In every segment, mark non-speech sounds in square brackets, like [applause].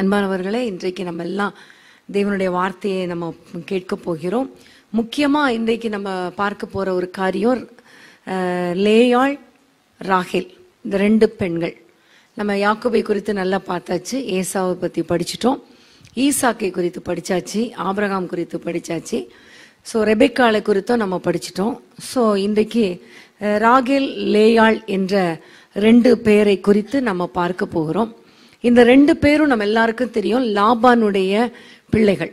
அன்பானவர்களே இன்றைக்கு நம்ம எல்லாம் தேவனுடைய வார்த்தையை நம்ம கேட்க போகிறோம் முக்கியமாக இன்றைக்கு நம்ம பார்க்க போகிற ஒரு காரியம் லேயாள் ராகேல் இந்த ரெண்டு பெண்கள் நம்ம யாக்குபை குறித்து நல்லா பார்த்தாச்சு ஏசாவை பற்றி படிச்சிட்டோம் ஈசாக்கை குறித்து படித்தாச்சு ஆபரகாம் குறித்து படித்தாச்சு ஸோ ரெபெக்காலை குறித்தும் நம்ம படிச்சிட்டோம் ஸோ இன்றைக்கு ராகேல் லேயாள் என்ற ரெண்டு பேரை குறித்து நம்ம பார்க்க போகிறோம் இந்த ரெண்டு பேரும் நம்ம எல்லாருக்கும் தெரியும் லாபானுடைய பிள்ளைகள்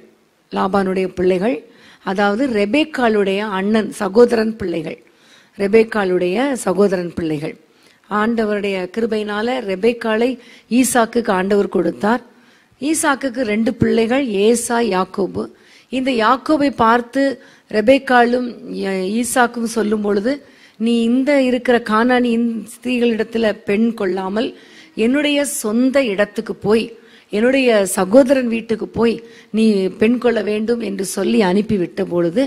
லாபானுடைய பிள்ளைகள் அதாவது ரெபேக்காலுடைய அண்ணன் சகோதரன் பிள்ளைகள் ரெபேக்காலுடைய சகோதரன் பிள்ளைகள் ஆண்டவருடைய கிருபையினால ரெபேக்காலை ஈசாக்குக்கு ஆண்டவர் கொடுத்தார் ஈசாக்குக்கு ரெண்டு பிள்ளைகள் ஏசா யாக்கோபு இந்த யாக்கோபை பார்த்து ரெபேக்காலும் ஈசாக்கும் சொல்லும் பொழுது நீ இந்த இருக்கிற காணாணி ஸ்திரீகளிடத்துல பெண் கொள்ளாமல் என்னுடைய சொந்த இடத்துக்கு போய் என்னுடைய சகோதரன் வீட்டுக்கு போய் நீ பெண் கொள்ள வேண்டும் என்று சொல்லி அனுப்பிவிட்ட பொழுது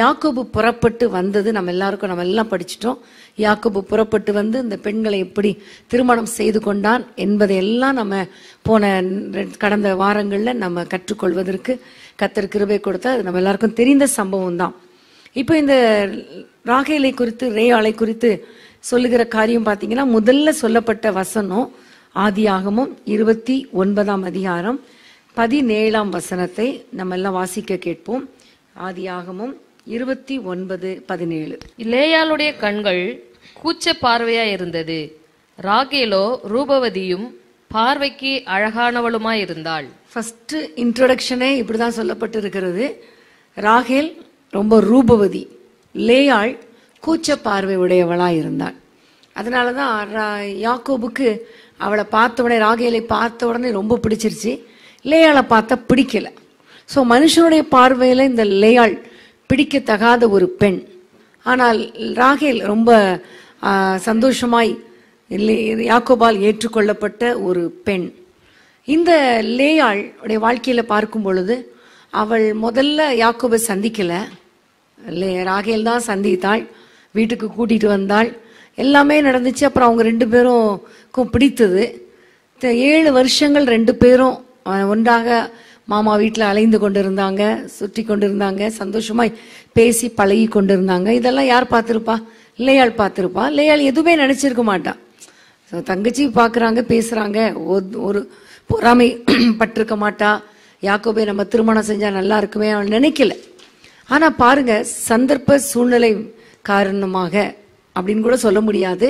யாக்கோபு புறப்பட்டு வந்தது நம்ம எல்லாருக்கும் நம்ம எல்லாம் படிச்சிட்டோம் யாக்கோபு புறப்பட்டு வந்து இந்த பெண்களை எப்படி திருமணம் செய்து கொண்டான் என்பதையெல்லாம் நம்ம போன கடந்த வாரங்களில் நம்ம கற்றுக்கொள்வதற்கு கத்தர் கிருபை கொடுத்தா அது நம்ம எல்லாருக்கும் தெரிந்த சம்பவம் தான் இப்போ இந்த ராகேலை குறித்து ரேயாலை குறித்து சொல்லுகிற காரியம் பார்த்தீங்கன்னா முதல்ல சொல்லப்பட்ட வசனம் ஆதியாகமும் இருபத்தி ஒன்பதாம் அதிகாரம் பதினேழாம் வசனத்தை நம்ம எல்லாம் வாசிக்க கேட்போம் ஆதியாகமும் இருபத்தி ஒன்பது பதினேழு லேயாளுடைய கண்கள் கூச்ச பார்வையா இருந்தது ராகேலோ ரூபவதியும் பார்வைக்கு அழகானவளுமா இருந்தாள் ஃபர்ஸ்ட் இன்ட்ரொடக்ஷனே இப்படிதான் சொல்லப்பட்டிருக்கிறது ராகேல் ரொம்ப ரூபவதி லேயாள் கூச்ச பார்வை உடையவளா இருந்தாள் அதனால தான் யாக்கோபுக்கு அவளை பார்த்த உடனே ராகேலை பார்த்த உடனே ரொம்ப பிடிச்சிருச்சு லேயாளை பார்த்தா பிடிக்கல ஸோ மனுஷனுடைய பார்வையில் இந்த லேயாள் பிடிக்கத்தகாத ஒரு பெண் ஆனால் ராகேல் ரொம்ப சந்தோஷமாய் யாக்கோபால் ஏற்றுக்கொள்ளப்பட்ட ஒரு பெண் இந்த லேயாள் உடைய வாழ்க்கையில் பார்க்கும் பொழுது அவள் முதல்ல யாக்கோபை சந்திக்கலை லே ராகேல் தான் சந்தித்தாள் வீட்டுக்கு கூட்டிகிட்டு வந்தாள் எல்லாமே நடந்துச்சு அப்புறம் அவங்க ரெண்டு பேருக்கும் பிடித்தது ஏழு வருஷங்கள் ரெண்டு பேரும் ஒன்றாக மாமா வீட்டில் அலைந்து கொண்டிருந்தாங்க சுற்றி கொண்டிருந்தாங்க சந்தோஷமாய் பேசி பழகி கொண்டிருந்தாங்க இதெல்லாம் யார் பார்த்துருப்பா இல்லையாள் பார்த்துருப்பா இல்லையாள் எதுவுமே நினச்சிருக்க மாட்டா தங்கச்சி பார்க்குறாங்க பேசுகிறாங்க ஒரு பொறாமை [clears throat] பட்டிருக்க மாட்டா யாக்கோபே நம்ம திருமணம் செஞ்சால் நல்லா இருக்குமே அவள் நினைக்கல ஆனால் பாருங்க சந்தர்ப்ப சூழ்நிலை காரணமாக அப்படின்னு கூட சொல்ல முடியாது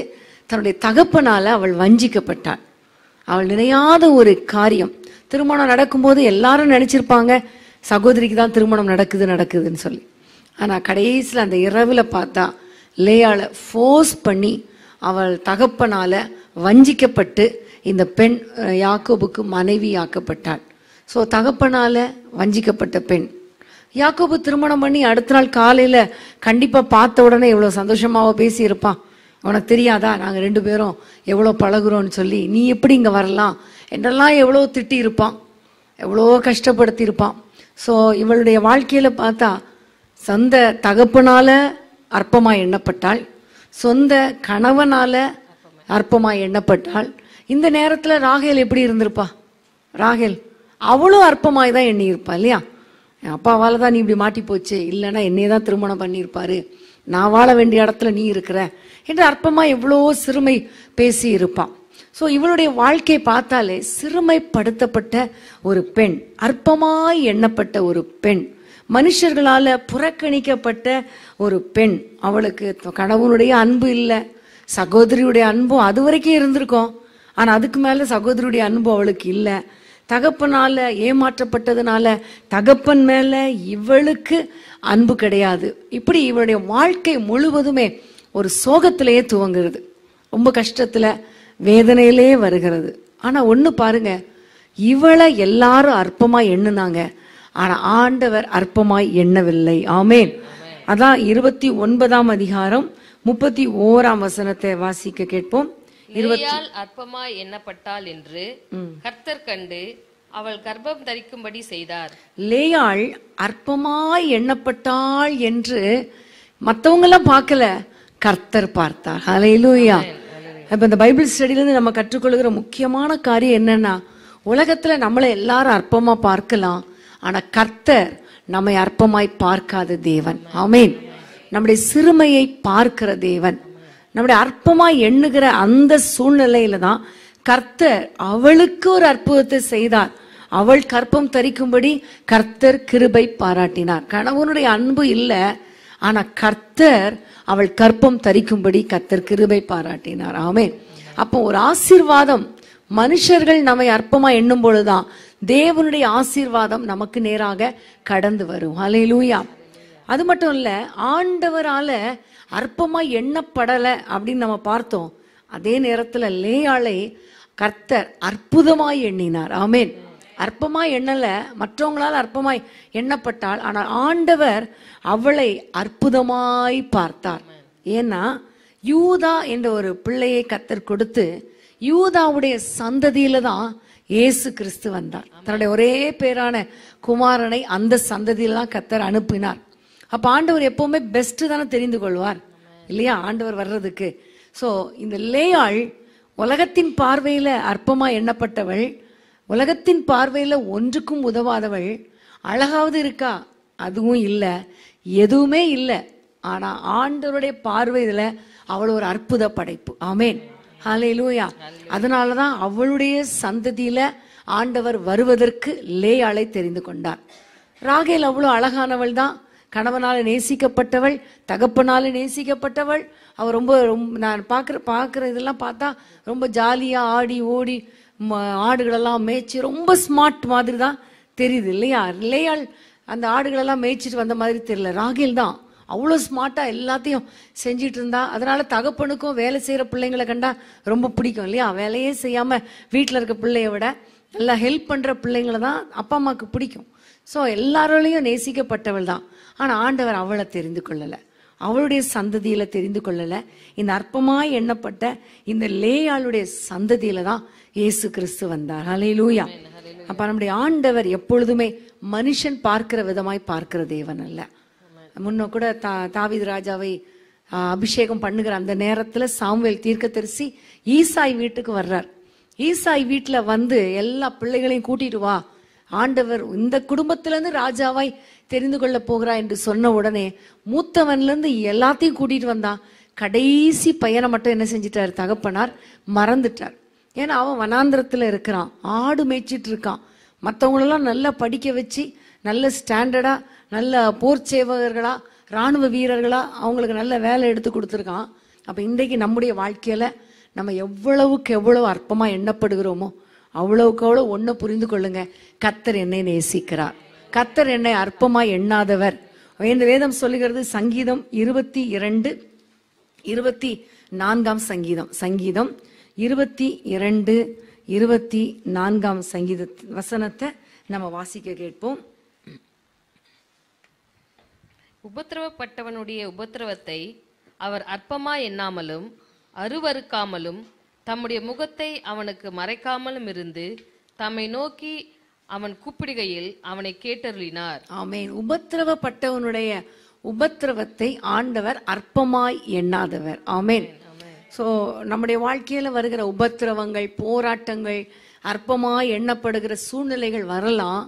தன்னுடைய தகப்பனால் அவள் வஞ்சிக்கப்பட்டாள் அவள் நினையாத ஒரு காரியம் திருமணம் நடக்கும்போது எல்லாரும் நினச்சிருப்பாங்க சகோதரிக்கு தான் திருமணம் நடக்குது நடக்குதுன்னு சொல்லி ஆனால் கடைசியில் அந்த இரவில் பார்த்தா லேயால ஃபோர்ஸ் பண்ணி அவள் தகப்பனால் வஞ்சிக்கப்பட்டு இந்த பெண் யாக்கோபுக்கு மனைவி ஆக்கப்பட்டாள் ஸோ தகப்பனால் வஞ்சிக்கப்பட்ட பெண் யாக்கோபு திருமணம் பண்ணி அடுத்த நாள் காலையில் கண்டிப்பாக பார்த்த உடனே இவ்வளோ சந்தோஷமாக இருப்பான் உனக்கு தெரியாதா நாங்கள் ரெண்டு பேரும் எவ்வளோ பழகுறோன்னு சொல்லி நீ எப்படி இங்கே வரலாம் என்றெல்லாம் எவ்வளோ திட்டி இருப்பான் எவ்வளோ இருப்பான் ஸோ இவளுடைய வாழ்க்கையில் பார்த்தா சொந்த தகப்பனால் அற்பமாக எண்ணப்பட்டாள் சொந்த கணவனால் அற்பமாக எண்ணப்பட்டாள் இந்த நேரத்தில் ராகேல் எப்படி இருந்திருப்பா ராகேல் அவ்வளோ அற்பமாய் தான் எண்ணியிருப்பா இல்லையா என் அப்பாவால் தான் நீ இப்படி மாட்டி போச்சு இல்லைன்னா என்னையே தான் திருமணம் பண்ணியிருப்பாரு நான் வாழ வேண்டிய இடத்துல நீ இருக்கிற என்று அற்பமாக எவ்வளோ சிறுமை பேசி இருப்பான் ஸோ இவளுடைய வாழ்க்கையை பார்த்தாலே சிறுமைப்படுத்தப்பட்ட ஒரு பெண் அற்பமாய் எண்ணப்பட்ட ஒரு பெண் மனுஷர்களால் புறக்கணிக்கப்பட்ட ஒரு பெண் அவளுக்கு கணவனுடைய அன்பு இல்லை சகோதரியுடைய அன்பும் அது வரைக்கும் இருந்திருக்கும் ஆனால் அதுக்கு மேலே சகோதரியுடைய அன்பு அவளுக்கு இல்லை தகப்பனால் ஏமாற்றப்பட்டதுனால தகப்பன் மேலே இவளுக்கு அன்பு கிடையாது இப்படி இவளுடைய வாழ்க்கை முழுவதுமே ஒரு சோகத்திலேயே துவங்குறது ரொம்ப கஷ்டத்தில் வேதனையிலே வருகிறது ஆனால் ஒன்று பாருங்க இவளை எல்லாரும் அற்பமாக எண்ணுனாங்க ஆனால் ஆண்டவர் அற்பமாய் எண்ணவில்லை ஆமேன் அதான் இருபத்தி ஒன்பதாம் அதிகாரம் முப்பத்தி ஓராம் வசனத்தை வாசிக்க கேட்போம் இருபத்தால் அற்பமாய் எண்ணப்பட்டாள் என்று கர்த்தர் கண்டு அவள் கர்ப்பம் தரிக்கும்படி செய்தார் லேயாள் அற்பமாய் எண்ணப்பட்டாள் என்று மற்றவங்க எல்லாம் பார்க்கல கர்த்தர் பார்த்தார் ஹலையிலூயா இப்போ இந்த பைபிள் ஸ்டடிலேருந்து நம்ம கற்றுக்கொள்கிற முக்கியமான காரியம் என்னன்னா உலகத்துல நம்மளை எல்லாரும் அற்பமாக பார்க்கலாம் ஆனால் கர்த்தர் நம்மை அற்பமாய் பார்க்காத தேவன் ஆமேன் நம்முடைய சிறுமையை பார்க்கிற தேவன் நம்முடைய அற்பமாக எண்ணுகிற அந்த சூழ்நிலையில தான் கர்த்தர் அவளுக்கு ஒரு அற்புதத்தை செய்தார் அவள் கற்பம் தரிக்கும்படி கர்த்தர் கிருபை பாராட்டினார் கணவனுடைய அன்பு இல்லை ஆனா கர்த்தர் அவள் கற்பம் தரிக்கும்படி கர்த்தர் கிருபை பாராட்டினார் ஆமே அப்போ ஒரு ஆசீர்வாதம் மனுஷர்கள் நம்மை அற்பமா எண்ணும் பொழுதுதான் தேவனுடைய ஆசீர்வாதம் நமக்கு நேராக கடந்து வரும் அலையிலூயா அது மட்டும் இல்ல ஆண்டவரால அற்பமாக எண்ணப்படலை அப்படின்னு நம்ம பார்த்தோம் அதே நேரத்தில் லேயாளை கர்த்தர் அற்புதமாய் எண்ணினார் ஆமேன் அற்பமாக எண்ணலை மற்றவங்களால் அற்பமாய் எண்ணப்பட்டால் ஆனால் ஆண்டவர் அவளை அற்புதமாய் பார்த்தார் ஏன்னா யூதா என்ற ஒரு பிள்ளையை கத்தர் கொடுத்து யூதாவுடைய சந்ததியில தான் ஏசு கிறிஸ்து வந்தார் தன்னுடைய ஒரே பேரான குமாரனை அந்த சந்ததியிலாம் கத்தர் அனுப்பினார் அப்ப ஆண்டவர் எப்பவுமே பெஸ்ட் தானே தெரிந்து கொள்வார் இல்லையா ஆண்டவர் வர்றதுக்கு ஸோ இந்த லேயாள் உலகத்தின் பார்வையில அற்பமா எண்ணப்பட்டவள் உலகத்தின் பார்வையில ஒன்றுக்கும் உதவாதவள் அழகாவது இருக்கா அதுவும் இல்லை எதுவுமே இல்லை ஆனா ஆண்டவருடைய பார்வையில அவள் ஒரு அற்புத படைப்பு ஆமேன் லூயா அதனாலதான் அவளுடைய சந்ததியில ஆண்டவர் வருவதற்கு லேயாளை தெரிந்து கொண்டார் ராகேல் அவ்வளோ அழகானவள் தான் கணவனால் நேசிக்கப்பட்டவள் தகப்பனால் நேசிக்கப்பட்டவள் அவள் ரொம்ப ரொம்ப நான் பார்க்குற பார்க்குற இதெல்லாம் பார்த்தா ரொம்ப ஜாலியாக ஆடி ஓடி ஆடுகளெல்லாம் மேய்ச்சி ரொம்ப ஸ்மார்ட் மாதிரி தான் தெரியுது இல்லையா இல்லையால் அந்த ஆடுகளெல்லாம் மேய்ச்சிட்டு வந்த மாதிரி தெரியல ராகில் தான் அவ்வளோ ஸ்மார்ட்டாக எல்லாத்தையும் செஞ்சிட்டு இருந்தா அதனால தகப்பனுக்கும் வேலை செய்கிற பிள்ளைங்களை கண்டா ரொம்ப பிடிக்கும் இல்லையா வேலையே செய்யாமல் வீட்டில் இருக்க பிள்ளைய விட நல்லா ஹெல்ப் பண்ணுற பிள்ளைங்களை தான் அப்பா அம்மாவுக்கு பிடிக்கும் ஸோ எல்லாராலையும் நேசிக்கப்பட்டவள் தான் ஆனால் ஆண்டவர் அவளை தெரிந்து கொள்ளலை அவளுடைய சந்ததியில தெரிந்து கொள்ளல இந்த அற்பமாய் எண்ணப்பட்ட இந்த லேயாளுடைய சந்ததியில தான் இயேசு கிறிஸ்து வந்தார் அலையிலூயா லூயா அப்ப நம்முடைய ஆண்டவர் எப்பொழுதுமே மனுஷன் பார்க்கிற விதமாய் பார்க்கிற தேவன் அல்ல முன்ன கூட தா தாவித ராஜாவை அபிஷேகம் பண்ணுகிற அந்த நேரத்துல சாமுவேல் தரிசி ஈசாய் வீட்டுக்கு வர்றார் ஈசாய் வீட்டுல வந்து எல்லா பிள்ளைகளையும் கூட்டிட்டு வா ஆண்டவர் இந்த குடும்பத்திலேருந்து ராஜாவாய் தெரிந்து கொள்ள போகிறா என்று சொன்ன உடனே மூத்தவன்லேருந்து எல்லாத்தையும் கூட்டிகிட்டு வந்தான் கடைசி பையனை மட்டும் என்ன செஞ்சிட்டார் தகப்பனார் மறந்துட்டார் ஏன்னா அவன் வனாந்திரத்தில் இருக்கிறான் ஆடு மேய்ச்சிட்டு இருக்கான் மற்றவங்களெல்லாம் நல்லா படிக்க வச்சு நல்ல ஸ்டாண்டர்டாக நல்ல போர் சேவகர்களாக இராணுவ வீரர்களாக அவங்களுக்கு நல்ல வேலை எடுத்து கொடுத்துருக்கான் அப்போ இன்றைக்கு நம்முடைய வாழ்க்கையில் நம்ம எவ்வளவுக்கு எவ்வளவு அற்பமாக எண்ணப்படுகிறோமோ அவ்வளவுக்கு அவ்வளோ ஒன்றை புரிந்து கொள்ளுங்க கத்தர் என்னை நேசிக்கிறார் கத்தர் என்னை அற்பமாய் எண்ணாதவர் இந்த வேதம் சொல்லுகிறது சங்கீதம் இருபத்தி இரண்டு இருபத்தி நான்காம் சங்கீதம் சங்கீதம் இருபத்தி இரண்டு இருபத்தி நான்காம் சங்கீத வசனத்தை நம்ம வாசிக்க கேட்போம் உபத்திரவப்பட்டவனுடைய உபத்திரவத்தை அவர் அற்பமா எண்ணாமலும் அருவறுக்காமலும் தம்முடைய முகத்தை அவனுக்கு மறைக்காமலும் இருந்து தம்மை நோக்கி அவன் கூப்பிடுகையில் அவனை கேட்டருளினார் ஆமேன் உபத்திரவப்பட்டவனுடைய உபத்திரவத்தை ஆண்டவர் அற்பமாய் எண்ணாதவர் ஆமேன் ஸோ நம்முடைய வாழ்க்கையில் வருகிற உபத்திரவங்கள் போராட்டங்கள் அற்பமாய் எண்ணப்படுகிற சூழ்நிலைகள் வரலாம்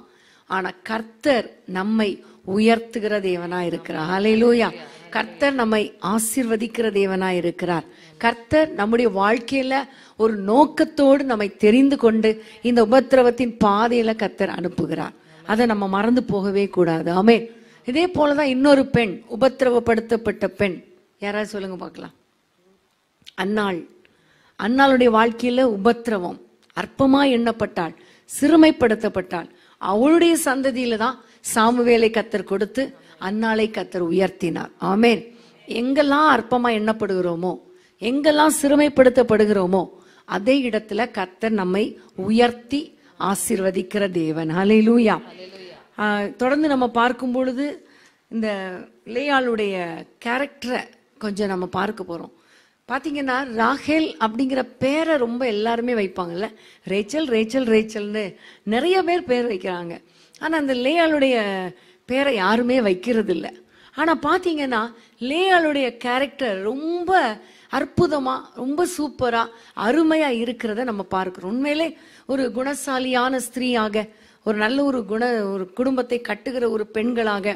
ஆனால் கர்த்தர் நம்மை உயர்த்துகிற தேவனாக இருக்கிறார் அலையிலூயா கர்த்தர் நம்மை ஆசிர்வதிக்கிற தேவனா இருக்கிறார் கர்த்தர் நம்முடைய வாழ்க்கையில ஒரு நோக்கத்தோடு நம்மை தெரிந்து கொண்டு இந்த உபத்திரவத்தின் பாதையில கர்த்தர் அனுப்புகிறார் அதை நம்ம மறந்து போகவே கூடாது ஆமே இதே போலதான் இன்னொரு பெண் உபத்திரவப்படுத்தப்பட்ட பெண் யாராவது சொல்லுங்க பார்க்கலாம் அன்னாள் அன்னாளுடைய வாழ்க்கையில உபத்திரவம் அற்பமா எண்ணப்பட்டாள் சிறுமைப்படுத்தப்பட்டாள் அவளுடைய சந்ததியில தான் சாமுவேலை கத்தர் கொடுத்து அந்நாளை கத்தர் உயர்த்தினார் ஆமேன் எங்கெல்லாம் அற்பமா எண்ணப்படுகிறோமோ எங்கெல்லாம் சிறுமைப்படுத்தப்படுகிறோமோ அதே இடத்துல கத்தர் நம்மை உயர்த்தி ஆசிர்வதிக்கிற தேவன் ஹலே லூயா தொடர்ந்து நம்ம பார்க்கும் பொழுது இந்த இளையாளுடைய கேரக்டரை கொஞ்சம் நம்ம பார்க்க போகிறோம் பார்த்தீங்கன்னா ராகேல் அப்படிங்கிற பேரை ரொம்ப எல்லாருமே வைப்பாங்கல்ல ரேச்சல் ரேச்சல் ரேச்சல்னு நிறைய பேர் பேர் வைக்கிறாங்க ஆனால் அந்த லேயாளுடைய பேரை யாருமே வைக்கிறது இல்லை ஆனால் பார்த்தீங்கன்னா லேயாளுடைய கேரக்டர் ரொம்ப அற்புதமாக ரொம்ப சூப்பராக அருமையாக இருக்கிறத நம்ம பார்க்குறோம் உண்மையிலே ஒரு குணசாலியான ஸ்திரீயாக ஒரு நல்ல ஒரு குண ஒரு குடும்பத்தை கட்டுகிற ஒரு பெண்களாக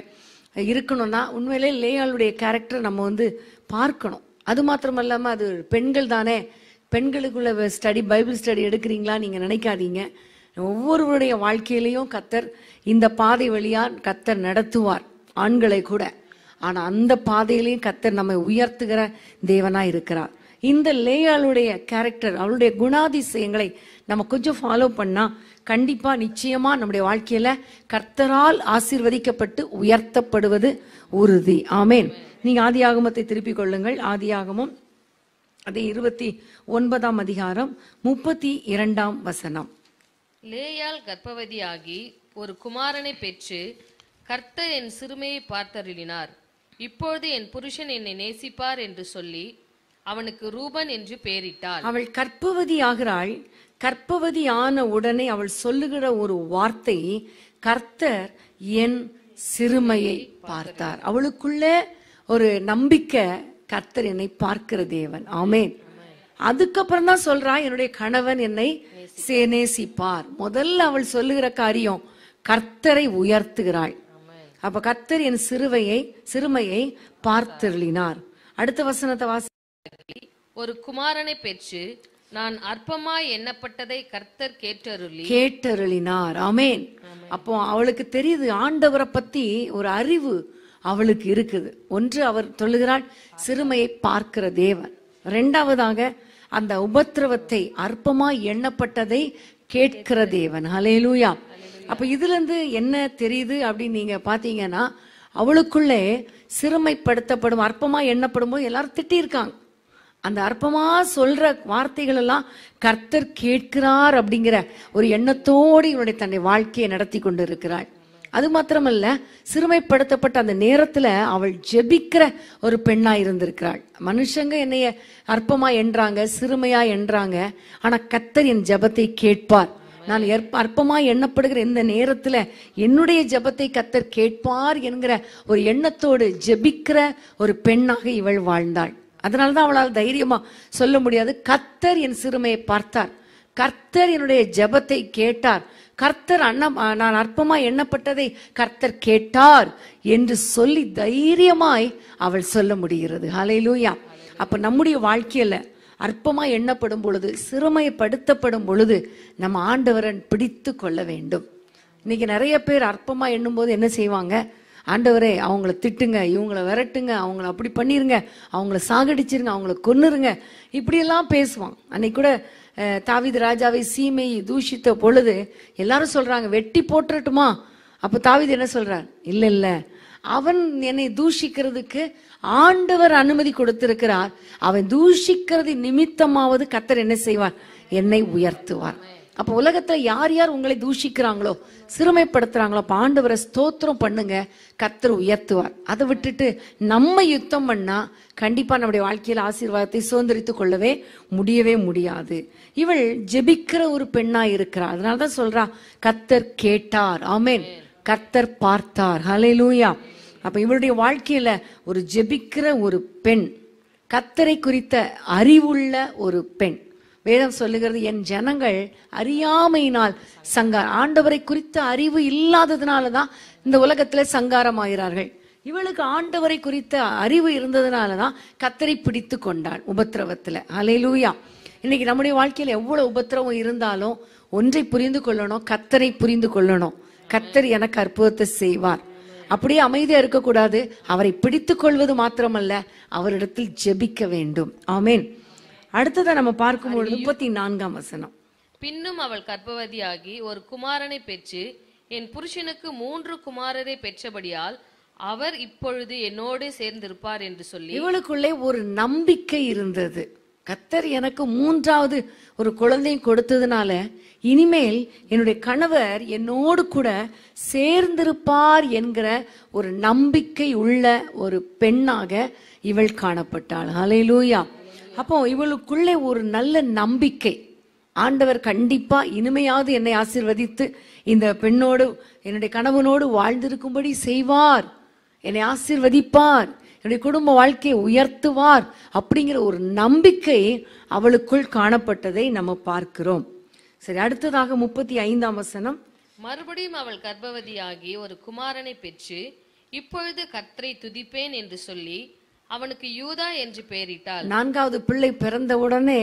இருக்கணும்னா உண்மையிலே லேயாளுடைய கேரக்டர் நம்ம வந்து பார்க்கணும் அது மாத்திரம் இல்லாமல் அது பெண்கள் தானே பெண்களுக்குள்ள ஸ்டடி பைபிள் ஸ்டடி எடுக்கிறீங்களா நீங்கள் நினைக்காதீங்க ஒவ்வொருவருடைய வாழ்க்கையிலையும் கத்தர் இந்த பாதை வழியாக கத்தர் நடத்துவார் ஆண்களை கூட ஆனால் அந்த பாதையிலையும் கத்தர் நம்மை உயர்த்துகிற தேவனாக இருக்கிறார் இந்த லேயாளுடைய கேரக்டர் அவளுடைய குணாதிசயங்களை நம்ம கொஞ்சம் ஃபாலோ பண்ணால் கண்டிப்பாக நிச்சயமாக நம்முடைய வாழ்க்கையில் கர்த்தரால் ஆசீர்வதிக்கப்பட்டு உயர்த்தப்படுவது உறுதி ஆமேன் நீங்கள் ஆதி ஆகமத்தை திருப்பிக் கொள்ளுங்கள் ஆதி ஆகமும் அது இருபத்தி ஒன்பதாம் அதிகாரம் முப்பத்தி இரண்டாம் வசனம் லேயால் கர்ப்பவதியாகி ஒரு குமாரனை பெற்று கர்த்தர் என் சிறுமையை பார்த்தருளினார் இப்பொழுது என் புருஷன் என்னை நேசிப்பார் என்று சொல்லி அவனுக்கு ரூபன் என்று பெயரிட்டார் அவள் கற்பவதி ஆகிறாள் கற்பவதி ஆன உடனே அவள் சொல்லுகிற ஒரு வார்த்தை கர்த்தர் என் சிறுமையை பார்த்தார் அவளுக்குள்ள ஒரு நம்பிக்கை கர்த்தர் என்னை பார்க்கிற தேவன் ஆமேன் அதுக்கப்புறம் தான் சொல்றா என்னுடைய கணவன் என்னை நேசிப்பார் முதல்ல அவள் சொல்லுகிற காரியம் கர்த்தரை உயர்த்துகிறாள் அப்ப கர்த்தர் என் சிறுவையை சிறுமையை பார்த்தருளினார் அடுத்த வசனத்தை வாசி ஒரு குமாரனை பெற்று நான் அற்பமாய் எண்ணப்பட்டதை கர்த்தர் கேட்டருளி கேட்டருளினார் அமேன் அப்போ அவளுக்கு தெரியுது ஆண்டவரை பத்தி ஒரு அறிவு அவளுக்கு இருக்குது ஒன்று அவர் சொல்லுகிறாள் சிறுமையை பார்க்கிற தேவன் ரெண்டாவதாக அந்த உபத்திரவத்தை அற்பமாய் எண்ணப்பட்டதை கேட்கிற தேவன் அலேலூயா அப்போ இதுலேருந்து என்ன தெரியுது அப்படின்னு நீங்க பார்த்தீங்கன்னா அவளுக்குள்ளே சிறுமைப்படுத்தப்படும் அற்பமாக எண்ணப்படும் போது எல்லாரும் திட்டியிருக்காங்க அந்த அற்பமாக சொல்கிற வார்த்தைகள் எல்லாம் கர்த்தர் கேட்கிறார் அப்படிங்கிற ஒரு எண்ணத்தோடு இவனுடைய தன்னை வாழ்க்கையை நடத்தி கொண்டு இருக்கிறாள் அது மாத்திரமல்ல சிறுமைப்படுத்தப்பட்ட அந்த நேரத்தில் அவள் ஜெபிக்கிற ஒரு பெண்ணாக இருந்திருக்கிறாள் மனுஷங்க என்னைய அற்பமாக என்றாங்க சிறுமையாக என்றாங்க ஆனால் கத்தர் என் ஜெபத்தை கேட்பார் நான் அற்பமாக எண்ணப்படுகிற இந்த நேரத்தில் என்னுடைய ஜபத்தை கத்தர் கேட்பார் என்கிற ஒரு எண்ணத்தோடு ஜபிக்கிற ஒரு பெண்ணாக இவள் வாழ்ந்தாள் அதனாலதான் தான் அவளால் தைரியமாக சொல்ல முடியாது கத்தர் என் சிறுமையை பார்த்தார் கர்த்தர் என்னுடைய ஜபத்தை கேட்டார் கர்த்தர் அண்ணா நான் அற்பமா எண்ணப்பட்டதை கர்த்தர் கேட்டார் என்று சொல்லி தைரியமாய் அவள் சொல்ல முடிகிறது லூயா அப்ப நம்முடைய வாழ்க்கையில அற்பமாக எண்ணப்படும் பொழுது சிறுமைப்படுத்தப்படும் பொழுது நம்ம ஆண்டவரன் பிடித்து கொள்ள வேண்டும் இன்னைக்கு நிறைய பேர் அற்பமாக எண்ணும்போது என்ன செய்வாங்க ஆண்டவரே அவங்கள திட்டுங்க இவங்கள விரட்டுங்க அவங்கள அப்படி பண்ணிருங்க அவங்கள சாகடிச்சிருங்க அவங்கள கொன்னுருங்க இப்படியெல்லாம் பேசுவான் அன்னைக்கு கூட தாவித ராஜாவை சீமை தூஷித்த பொழுது எல்லாரும் சொல்றாங்க வெட்டி போட்டுறட்டுமா அப்போ தாவிது என்ன சொல்றார் இல்லை இல்லை அவன் என்னை தூஷிக்கிறதுக்கு ஆண்டவர் அனுமதி கொடுத்திருக்கிறார் அவன் தூஷிக்கிறது நிமித்தமாவது கத்தர் என்ன செய்வார் என்னை உயர்த்துவார் அப்ப உலகத்துல யார் யார் உங்களை தூஷிக்கிறாங்களோ சிறுமைப்படுத்துறாங்களோ பாண்டவரை ஸ்தோத்திரம் பண்ணுங்க கத்தர் உயர்த்துவார் அதை விட்டுட்டு நம்ம யுத்தம் பண்ணா கண்டிப்பா நம்முடைய வாழ்க்கையில ஆசீர்வாதத்தை சுதந்திரித்துக் கொள்ளவே முடியவே முடியாது இவள் ஜெபிக்கிற ஒரு பெண்ணா இருக்கிறார் அதனாலதான் சொல்றா கத்தர் கேட்டார் ஆமேன் கத்தர் பார்த்தார் ஹலே லூயா அப்போ இவருடைய வாழ்க்கையில் ஒரு ஜெபிக்கிற ஒரு பெண் கத்தரை குறித்த அறிவுள்ள ஒரு பெண் வேதம் சொல்லுகிறது என் ஜனங்கள் அறியாமையினால் சங்கார் ஆண்டவரை குறித்த அறிவு இல்லாததுனால தான் இந்த உலகத்தில் சங்காரமாகிறார்கள் இவளுக்கு ஆண்டவரை குறித்த அறிவு இருந்ததுனால தான் கத்தரை பிடித்து கொண்டாள் உபத்திரவத்தில் அலையிலூயா இன்னைக்கு நம்முடைய வாழ்க்கையில் எவ்வளோ உபத்திரவம் இருந்தாலும் ஒன்றை புரிந்து கொள்ளணும் கத்தரை புரிந்து கொள்ளணும் கத்தர் எனக்கு அற்புதத்தை செய்வார் அப்படியே அமைதியா இருக்கக்கூடாது அவரை பிடித்து கொள்வது மாத்திரமல்ல அவரிடத்தில் ஜெபிக்க வேண்டும் ஆமேன் அடுத்ததை நம்ம பார்க்கும்பொழுது முப்பத்தி நான்காம் வசனம் பின்னும் அவள் கர்ப்பவதியாகி ஒரு குமாரனை பெற்று என் புருஷனுக்கு மூன்று குமாரரை பெற்றபடியால் அவர் இப்பொழுது என்னோடு சேர்ந்திருப்பார் என்று சொல்லி இவளுக்குள்ளே ஒரு நம்பிக்கை இருந்தது கத்தர் எனக்கு மூன்றாவது ஒரு குழந்தையும் கொடுத்ததுனால இனிமேல் என்னுடைய கணவர் என்னோடு கூட சேர்ந்திருப்பார் என்கிற ஒரு நம்பிக்கை உள்ள ஒரு பெண்ணாக இவள் காணப்பட்டாள் ஹலே லூயா அப்போ இவளுக்குள்ளே ஒரு நல்ல நம்பிக்கை ஆண்டவர் கண்டிப்பா இனிமையாவது என்னை ஆசிர்வதித்து இந்த பெண்ணோடு என்னுடைய கணவனோடு வாழ்ந்திருக்கும்படி செய்வார் என்னை ஆசிர்வதிப்பார் என்னுடைய குடும்ப வாழ்க்கையை உயர்த்துவார் அப்படிங்கிற ஒரு நம்பிக்கை அவளுக்குள் காணப்பட்டதை நம்ம பார்க்கிறோம் சரி அடுத்ததாக முப்பத்தி ஐந்தாம் வசனம் மறுபடியும் அவள் கர்ப்பவதியாகி ஒரு குமாரனை பெற்று இப்பொழுது கர்த்தரை துதிப்பேன் என்று சொல்லி அவனுக்கு யூதா என்று பெயரிட்டாள் நான்காவது பிள்ளை பிறந்த உடனே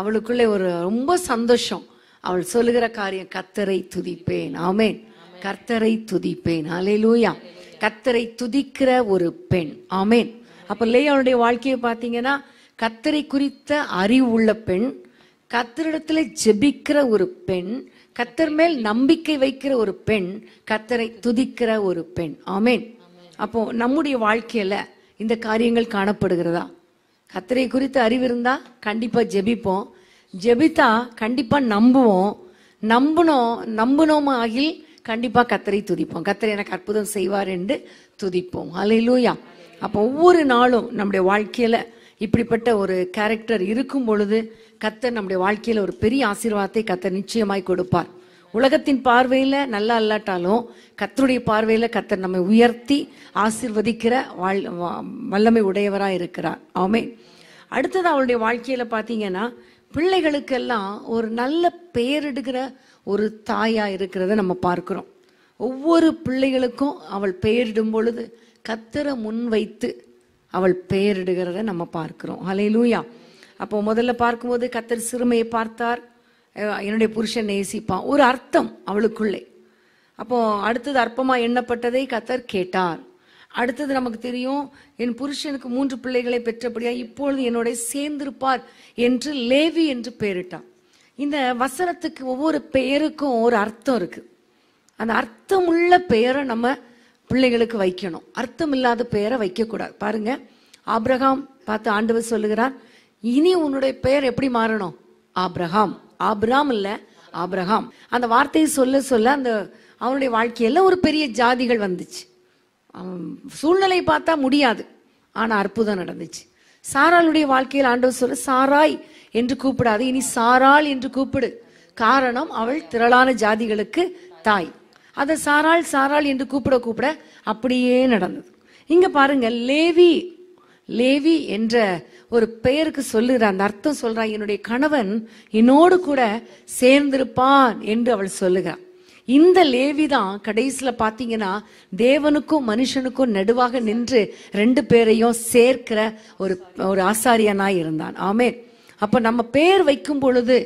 அவளுக்குள்ளே ஒரு ரொம்ப சந்தோஷம் அவள் சொல்லுகிற காரியம் கத்தரை துதிப்பேன் ஆமேன் கர்த்தரை துதிப்பேன் அலையிலூயா கத்தரை துதிக்கிற ஒரு பெண் ஆமேன் அப்போ லேயாளுடைய வாழ்க்கையை பார்த்தீங்கன்னா கத்தரை குறித்த அறிவு உள்ள பெண் கத்தரிடத்துல ஜெபிக்கிற ஒரு பெண் கத்தர் மேல் நம்பிக்கை வைக்கிற ஒரு பெண் கத்தரை துதிக்கிற ஒரு பெண் ஆமேன் அப்போ நம்முடைய வாழ்க்கையில இந்த காரியங்கள் காணப்படுகிறதா கத்தரை குறித்து அறிவு இருந்தா கண்டிப்பா ஜெபிப்போம் ஜெபித்தா கண்டிப்பா நம்புவோம் நம்பணும் நம்புனோம் ஆகில் கண்டிப்பாக கத்தரை துதிப்போம் கத்தரை எனக்கு அற்புதம் செய்வார் என்று துதிப்போம் அலையிலூயா அப்போ ஒவ்வொரு நாளும் நம்முடைய வாழ்க்கையில் இப்படிப்பட்ட ஒரு கேரக்டர் இருக்கும் பொழுது கத்தர் நம்முடைய வாழ்க்கையில் ஒரு பெரிய ஆசீர்வாதத்தை கத்தர் நிச்சயமாய் கொடுப்பார் உலகத்தின் பார்வையில் நல்லா இல்லாட்டாலும் கத்தருடைய பார்வையில் கத்தர் நம்மை உயர்த்தி ஆசிர்வதிக்கிற வாழ் வல்லமை உடையவராக இருக்கிறார் ஆமே அடுத்தது அவளுடைய வாழ்க்கையில் பாத்தீங்கன்னா பிள்ளைகளுக்கெல்லாம் ஒரு நல்ல பெயர் எடுக்கிற ஒரு தாயாக இருக்கிறத நம்ம பார்க்குறோம் ஒவ்வொரு பிள்ளைகளுக்கும் அவள் பெயரிடும் பொழுது கத்தரை முன்வைத்து அவள் பெயரிடுகிறத நம்ம பார்க்குறோம் ஹலே லூயா அப்போ முதல்ல பார்க்கும்போது கத்தர் சிறுமையை பார்த்தார் என்னுடைய புருஷன் நேசிப்பான் ஒரு அர்த்தம் அவளுக்குள்ளே அப்போ அடுத்தது அற்பமாக எண்ணப்பட்டதை கத்தர் கேட்டார் அடுத்தது நமக்கு தெரியும் என் புருஷனுக்கு மூன்று பிள்ளைகளை பெற்றபடியா இப்பொழுது என்னோட சேர்ந்திருப்பார் என்று லேவி என்று பெயரிட்டான் இந்த வசனத்துக்கு ஒவ்வொரு பெயருக்கும் ஒரு அர்த்தம் இருக்கு அந்த அர்த்தம் உள்ள பெயரை நம்ம பிள்ளைகளுக்கு வைக்கணும் அர்த்தம் இல்லாத பெயரை வைக்கக்கூடாது பாருங்க ஆப்ரஹாம் பார்த்து ஆண்டவர் சொல்லுகிறார் இனி உன்னுடைய பெயர் எப்படி மாறணும் ஆப்ரஹாம் ஆப்ராம் இல்லை ஆப்ரஹாம் அந்த வார்த்தையை சொல்ல சொல்ல அந்த அவனுடைய வாழ்க்கையில ஒரு பெரிய ஜாதிகள் வந்துச்சு சூழ்நிலை பார்த்தா முடியாது ஆனால் அற்புதம் நடந்துச்சு சாராளுடைய வாழ்க்கையில் ஆண்டவர் சொல்ல சாராய் என்று கூப்பிடாது இனி சாராள் என்று கூப்பிடு காரணம் அவள் திரளான ஜாதிகளுக்கு தாய் அதை சாராள் சாராள் என்று கூப்பிட கூப்பிட அப்படியே நடந்தது இங்க பாருங்க லேவி லேவி என்ற ஒரு பெயருக்கு சொல்லுற அந்த அர்த்தம் சொல்றான் என்னுடைய கணவன் என்னோடு கூட சேர்ந்திருப்பான் என்று அவள் சொல்லுகிறான் இந்த லேவி தான் கடைசியில பாத்தீங்கன்னா தேவனுக்கும் மனுஷனுக்கும் நடுவாக நின்று ரெண்டு பேரையும் சேர்க்கிற ஒரு ஒரு ஆசாரியனாய் இருந்தான் ஆமே அப்போ நம்ம பெயர் வைக்கும் பொழுது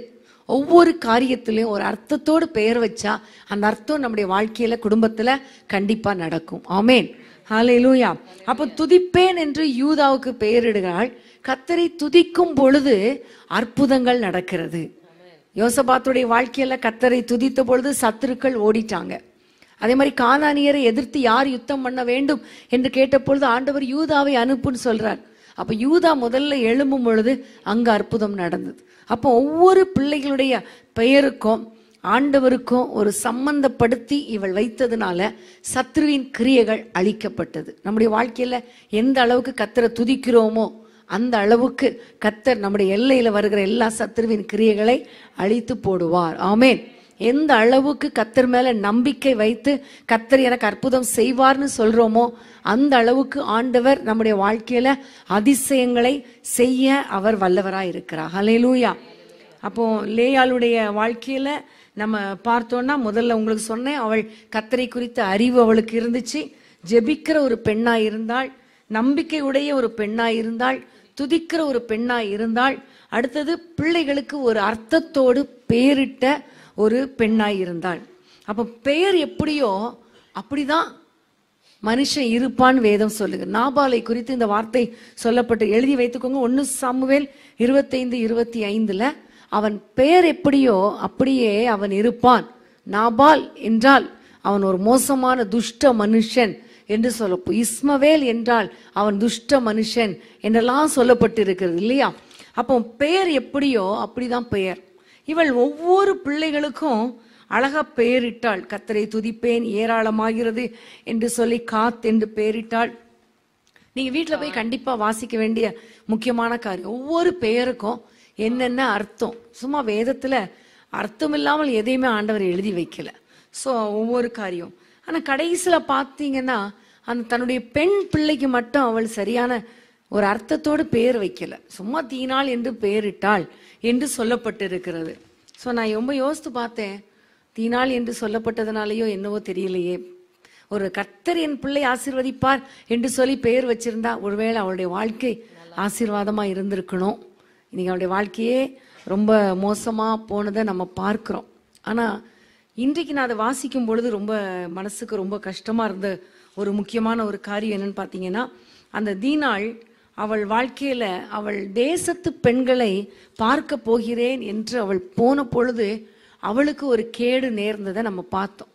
ஒவ்வொரு காரியத்திலையும் ஒரு அர்த்தத்தோடு பெயர் வச்சா அந்த அர்த்தம் நம்முடைய வாழ்க்கையில குடும்பத்துல கண்டிப்பா நடக்கும் ஆமேன் லூயா அப்போ துதிப்பேன் என்று யூதாவுக்கு பெயரிடுகிறாள் கத்தரை துதிக்கும் பொழுது அற்புதங்கள் நடக்கிறது யோசபாத்துடைய வாழ்க்கையில கத்தரை துதித்த பொழுது சத்துருக்கள் ஓடிட்டாங்க அதே மாதிரி கானானியரை எதிர்த்து யார் யுத்தம் பண்ண வேண்டும் என்று கேட்ட பொழுது ஆண்டவர் யூதாவை அனுப்புன்னு சொல்றார் அப்போ யூதா முதல்ல எழும்பும் பொழுது அங்கே அற்புதம் நடந்தது அப்போ ஒவ்வொரு பிள்ளைகளுடைய பெயருக்கும் ஆண்டவருக்கும் ஒரு சம்பந்தப்படுத்தி இவள் வைத்ததுனால சத்ருவின் கிரியைகள் அழிக்கப்பட்டது நம்முடைய வாழ்க்கையில் எந்த அளவுக்கு கத்தரை துதிக்கிறோமோ அந்த அளவுக்கு கத்தர் நம்முடைய எல்லையில் வருகிற எல்லா சத்ருவின் கிரியைகளை அழித்து போடுவார் ஆமேன் எந்த அளவுக்கு கத்தர் மேல நம்பிக்கை வைத்து கத்தர் எனக்கு அற்புதம் செய்வார்னு சொல்றோமோ அந்த அளவுக்கு ஆண்டவர் நம்முடைய வாழ்க்கையில அதிசயங்களை செய்ய அவர் வல்லவராய் இருக்கிறார் லூயா அப்போ லேயாளுடைய வாழ்க்கையில நம்ம பார்த்தோம்னா முதல்ல உங்களுக்கு சொன்னேன் அவள் கத்தரை குறித்த அறிவு அவளுக்கு இருந்துச்சு ஜெபிக்கிற ஒரு பெண்ணா இருந்தாள் நம்பிக்கையுடைய ஒரு பெண்ணா இருந்தாள் துதிக்கிற ஒரு பெண்ணா இருந்தாள் அடுத்தது பிள்ளைகளுக்கு ஒரு அர்த்தத்தோடு பேரிட்ட ஒரு பெண்ணாய் இருந்தாள் அப்போ பெயர் எப்படியோ அப்படிதான் மனுஷன் இருப்பான் வேதம் சொல்லுங்க நாபாலை குறித்து இந்த வார்த்தை சொல்லப்பட்டு எழுதி வைத்துக்கோங்க ஒன்று சாமுவேல் இருபத்தைந்து இருபத்தி ஐந்துல அவன் பெயர் எப்படியோ அப்படியே அவன் இருப்பான் நாபால் என்றால் அவன் ஒரு மோசமான துஷ்ட மனுஷன் என்று சொல்லப்போ இஸ்மவேல் என்றால் அவன் துஷ்ட மனுஷன் என்றெல்லாம் சொல்லப்பட்டு இருக்கிறது இல்லையா அப்போ பெயர் எப்படியோ அப்படிதான் பெயர் இவள் ஒவ்வொரு பிள்ளைகளுக்கும் அழகா பெயரிட்டாள் கத்தரை துதிப்பேன் ஏராளமாகிறது என்று சொல்லி காத் என்று பெயரிட்டாள் நீங்க வீட்டில் போய் கண்டிப்பா வாசிக்க வேண்டிய முக்கியமான காரியம் ஒவ்வொரு பெயருக்கும் என்னென்ன அர்த்தம் சும்மா வேதத்துல அர்த்தம் இல்லாமல் எதையுமே ஆண்டவர் எழுதி வைக்கல ஸோ ஒவ்வொரு காரியம் ஆனால் கடைசியில் பார்த்தீங்கன்னா அந்த தன்னுடைய பெண் பிள்ளைக்கு மட்டும் அவள் சரியான ஒரு அர்த்தத்தோடு பெயர் வைக்கல சும்மா தீனாள் என்று பெயரிட்டாள் என்று சொல்லப்பட்டிருக்கிறது ஸோ நான் ரொம்ப யோசித்து பார்த்தேன் தீனாள் என்று சொல்லப்பட்டதுனாலேயோ என்னவோ தெரியலையே ஒரு கர்த்தர் என் பிள்ளை ஆசிர்வதிப்பார் என்று சொல்லி பெயர் வச்சிருந்தா ஒருவேளை அவளுடைய வாழ்க்கை ஆசீர்வாதமாக இருந்திருக்கணும் இன்னைக்கு அவளுடைய வாழ்க்கையே ரொம்ப மோசமாக போனதை நம்ம பார்க்குறோம் ஆனால் இன்றைக்கு நான் அதை வாசிக்கும் பொழுது ரொம்ப மனசுக்கு ரொம்ப கஷ்டமாக இருந்த ஒரு முக்கியமான ஒரு காரியம் என்னன்னு பார்த்தீங்கன்னா அந்த தீனாள் அவள் வாழ்க்கையில் அவள் தேசத்து பெண்களை பார்க்க போகிறேன் என்று அவள் போன பொழுது அவளுக்கு ஒரு கேடு நேர்ந்ததை நம்ம பார்த்தோம்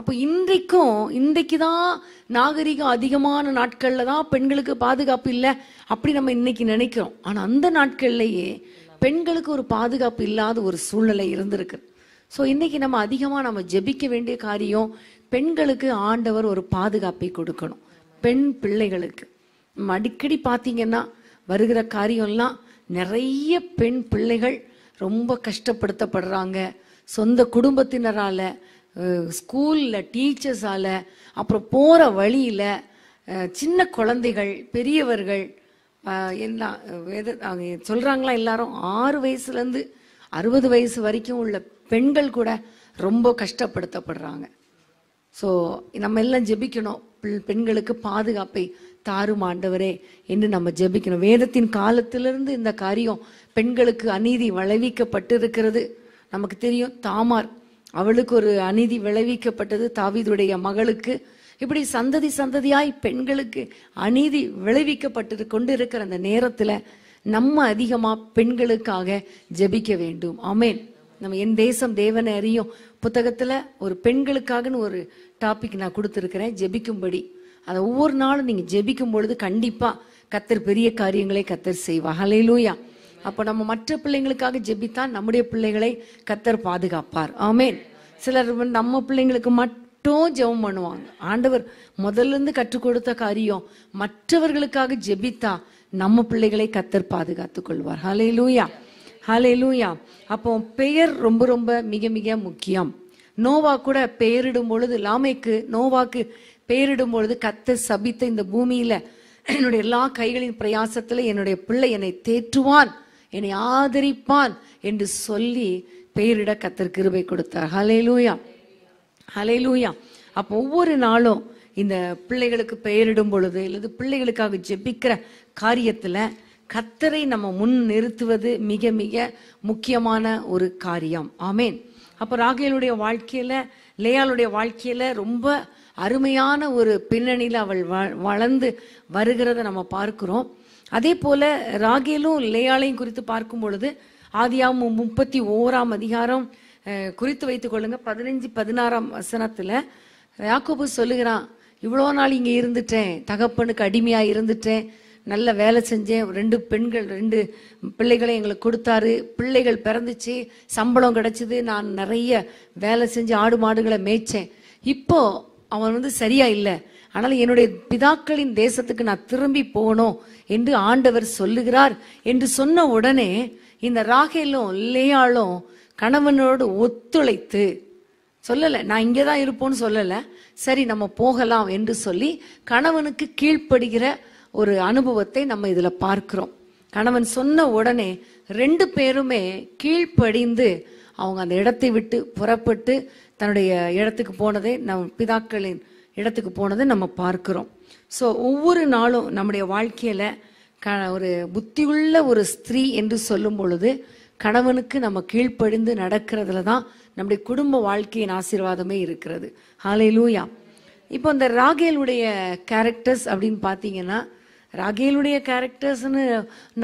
அப்போ இன்றைக்கும் இன்றைக்கு தான் நாகரிகம் அதிகமான நாட்களில் தான் பெண்களுக்கு பாதுகாப்பு இல்லை அப்படி நம்ம இன்னைக்கு நினைக்கிறோம் ஆனால் அந்த நாட்கள்லேயே பெண்களுக்கு ஒரு பாதுகாப்பு இல்லாத ஒரு சூழ்நிலை இருந்திருக்கு ஸோ இன்றைக்கி நம்ம அதிகமாக நம்ம ஜெபிக்க வேண்டிய காரியம் பெண்களுக்கு ஆண்டவர் ஒரு பாதுகாப்பை கொடுக்கணும் பெண் பிள்ளைகளுக்கு அடிக்கடி பார்த்தீங்கன்னா வருகிற காரியம்லாம் நிறைய பெண் பிள்ளைகள் ரொம்ப கஷ்டப்படுத்தப்படுறாங்க சொந்த குடும்பத்தினரால் ஸ்கூலில் டீச்சர்ஸால் அப்புறம் போகிற வழியில் சின்ன குழந்தைகள் பெரியவர்கள் எல்லாம் எது சொல்கிறாங்களா எல்லாரும் ஆறு வயசுலேருந்து அறுபது வயசு வரைக்கும் உள்ள பெண்கள் கூட ரொம்ப கஷ்டப்படுத்தப்படுறாங்க ஸோ நம்ம எல்லாம் ஜெபிக்கணும் பெண்களுக்கு பாதுகாப்பை தாரும் ஆண்டவரே என்று நம்ம ஜெபிக்கணும் வேதத்தின் காலத்திலிருந்து இந்த காரியம் பெண்களுக்கு அநீதி விளைவிக்கப்பட்டிருக்கிறது இருக்கிறது நமக்கு தெரியும் தாமார் அவளுக்கு ஒரு அநீதி விளைவிக்கப்பட்டது தாவிதுடைய மகளுக்கு இப்படி சந்ததி சந்ததியாய் பெண்களுக்கு அநீதி விளைவிக்கப்பட்டு கொண்டு இருக்கிற அந்த நேரத்தில் நம்ம அதிகமாக பெண்களுக்காக ஜெபிக்க வேண்டும் ஆமேன் நம்ம என் தேசம் தேவனை அறியும் புத்தகத்தில் ஒரு பெண்களுக்காகன்னு ஒரு டாபிக் நான் கொடுத்துருக்கிறேன் ஜெபிக்கும்படி அதை ஒவ்வொரு நாளும் நீங்கள் ஜெபிக்கும் பொழுது கண்டிப்பாக கத்தர் பெரிய காரியங்களை கத்தர் செய்வா ஹலையிலூயா அப்போ நம்ம மற்ற பிள்ளைங்களுக்காக ஜெபித்தான் நம்முடைய பிள்ளைகளை கத்தர் பாதுகாப்பார் ஆமேன் சிலர் நம்ம பிள்ளைங்களுக்கு மட்டும் ஜெபம் பண்ணுவாங்க ஆண்டவர் முதல்ல இருந்து கற்றுக் கொடுத்த காரியம் மற்றவர்களுக்காக ஜெபித்தா நம்ம பிள்ளைகளை கத்தர் பாதுகாத்து கொள்வார் ஹலே லூயா ஹலே லூயா அப்போ பெயர் ரொம்ப ரொம்ப மிக மிக முக்கியம் நோவா கூட பெயரிடும் பொழுது லாமைக்கு நோவாக்கு பேரிடும் பொழுது கத்த சபித்த இந்த பூமியில என்னுடைய எல்லா கைகளின் பிரயாசத்துல என்னுடைய பிள்ளை என்னை தேற்றுவான் என்னை ஆதரிப்பான் என்று சொல்லி பெயரிட கத்தர் கிருபை கொடுத்தார் ஹலேலூயா ஹலேலூயா அப்போ ஒவ்வொரு நாளும் இந்த பிள்ளைகளுக்கு பெயரிடும் பொழுது அல்லது பிள்ளைகளுக்காக ஜெபிக்கிற காரியத்தில் கத்தரை நம்ம முன் நிறுத்துவது மிக மிக முக்கியமான ஒரு காரியம் ஆமேன் அப்போ ராகேலுடைய வாழ்க்கையில் லேயாளுடைய வாழ்க்கையில் ரொம்ப அருமையான ஒரு பின்னணியில் அவள் வளர்ந்து வருகிறத நம்ம பார்க்குறோம் அதே போல் ராகேலும் லேயாலையும் குறித்து பார்க்கும் பொழுது ஆதியாம் முப்பத்தி ஓராம் அதிகாரம் குறித்து வைத்துக் கொள்ளுங்க பதினஞ்சு பதினாறாம் வசனத்தில் யாக்கோபு சொல்லுகிறான் இவ்வளோ நாள் இங்கே இருந்துட்டேன் தகப்பனுக்கு அடிமையாக இருந்துட்டேன் நல்ல வேலை செஞ்சேன் ரெண்டு பெண்கள் ரெண்டு பிள்ளைகளை எங்களுக்கு கொடுத்தாரு பிள்ளைகள் பிறந்துச்சு சம்பளம் கிடச்சிது நான் நிறைய வேலை செஞ்சு ஆடு மாடுகளை மேய்ச்சேன் இப்போ அவன் வந்து சரியா இல்லை ஆனால் என்னுடைய பிதாக்களின் தேசத்துக்கு நான் திரும்பி போகணும் என்று ஆண்டவர் சொல்லுகிறார் என்று சொன்ன உடனே இந்த ராகேலும் லேயாலும் கணவனோடு ஒத்துழைத்து சொல்லலை நான் இங்கே தான் இருப்போம்னு சொல்லலை சரி நம்ம போகலாம் என்று சொல்லி கணவனுக்கு கீழ்ப்படுகிற ஒரு அனுபவத்தை நம்ம இதில் பார்க்கிறோம் கணவன் சொன்ன உடனே ரெண்டு பேருமே கீழ்ப்படிந்து அவங்க அந்த இடத்தை விட்டு புறப்பட்டு தன்னுடைய இடத்துக்கு போனதை நம் பிதாக்களின் இடத்துக்கு போனதை நம்ம பார்க்கிறோம் ஸோ ஒவ்வொரு நாளும் நம்முடைய வாழ்க்கையில் க ஒரு புத்தியுள்ள ஒரு ஸ்திரீ என்று சொல்லும் பொழுது கணவனுக்கு நம்ம கீழ்ப்படிந்து நடக்கிறதுல தான் நம்முடைய குடும்ப வாழ்க்கையின் ஆசீர்வாதமே இருக்கிறது ஹாலே லூயா இப்போ இந்த ராகேலுடைய கேரக்டர்ஸ் அப்படின்னு பார்த்தீங்கன்னா ராகேலுடைய கேரக்டர்ஸ்னு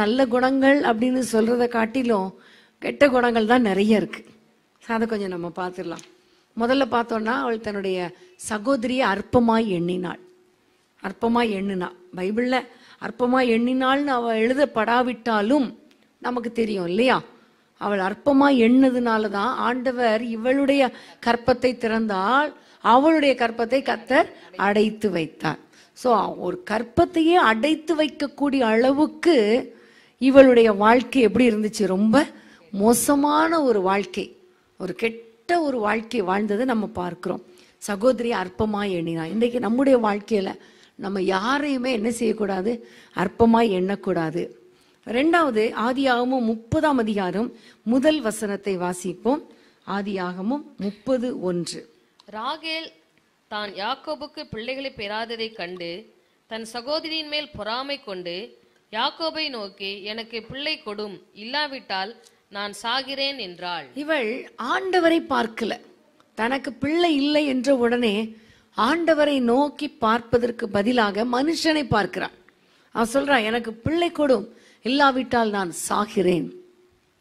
நல்ல குணங்கள் அப்படின்னு சொல்கிறத காட்டிலும் கெட்ட குணங்கள் தான் நிறைய இருக்குது அதை கொஞ்சம் நம்ம பார்த்துடலாம் முதல்ல பார்த்தோன்னா அவள் தன்னுடைய சகோதரியை அற்பமாய் எண்ணினாள் அற்பமாக எண்ணினா பைபிளில் அற்பமாக எண்ணினாள்னு அவள் எழுதப்படாவிட்டாலும் நமக்கு தெரியும் இல்லையா அவள் அற்பமாக எண்ணதுனால தான் ஆண்டவர் இவளுடைய கற்பத்தை திறந்தால் அவளுடைய கற்பத்தை கத்தர் அடைத்து வைத்தார் ஸோ ஒரு கற்பத்தையே அடைத்து வைக்கக்கூடிய அளவுக்கு இவளுடைய வாழ்க்கை எப்படி இருந்துச்சு ரொம்ப மோசமான ஒரு வாழ்க்கை ஒரு கெட்ட ஒரு வாழ்க்கை வாழ்ந்ததை நம்ம பார்க்குறோம் சகோதரி அற்பமாக எண்ணினா இன்றைக்கு நம்முடைய வாழ்க்கையில் நம்ம யாரையுமே என்ன செய்யக்கூடாது அற்பமாக எண்ணக்கூடாது ரெண்டாவது ஆதியாகமும் முப்பதாம் அதிகாரம் முதல் வசனத்தை வாசிப்போம் ஆதியாகமும் முப்பது ஒன்று ராகேல் தான் யாக்கோபுக்கு பிள்ளைகளை பெறாததைக் கண்டு தன் சகோதரியின் மேல் பொறாமை கொண்டு யாக்கோபை நோக்கி எனக்கு பிள்ளை கொடும் இல்லாவிட்டால் நான் சாகிறேன் என்றாள் இவள் ஆண்டவரை பார்க்கல தனக்கு பிள்ளை இல்லை என்ற உடனே ஆண்டவரை நோக்கி பார்ப்பதற்கு பதிலாக மனுஷனை பார்க்கிறான் அவன் சொல்றான் எனக்கு பிள்ளை கொடும் இல்லாவிட்டால் நான் சாகிறேன்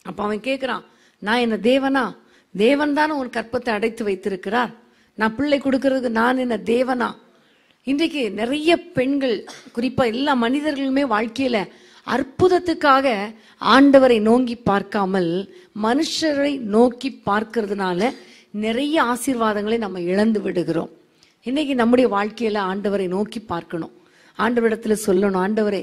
அப்ப அவன் கேட்கிறான் நான் என்ன தேவனா தேவன் தான் உன் கற்பத்தை அடைத்து வைத்திருக்கிறார் நான் பிள்ளை கொடுக்கறதுக்கு நான் என்ன தேவனா இன்றைக்கு நிறைய பெண்கள் குறிப்பாக எல்லா மனிதர்களுமே வாழ்க்கையில் அற்புதத்துக்காக ஆண்டவரை நோங்கி பார்க்காமல் மனுஷரை நோக்கி பார்க்கறதுனால நிறைய ஆசீர்வாதங்களை நம்ம இழந்து விடுகிறோம் இன்னைக்கு நம்முடைய வாழ்க்கையில் ஆண்டவரை நோக்கி பார்க்கணும் ஆண்டவரிடத்துல சொல்லணும் ஆண்டவரே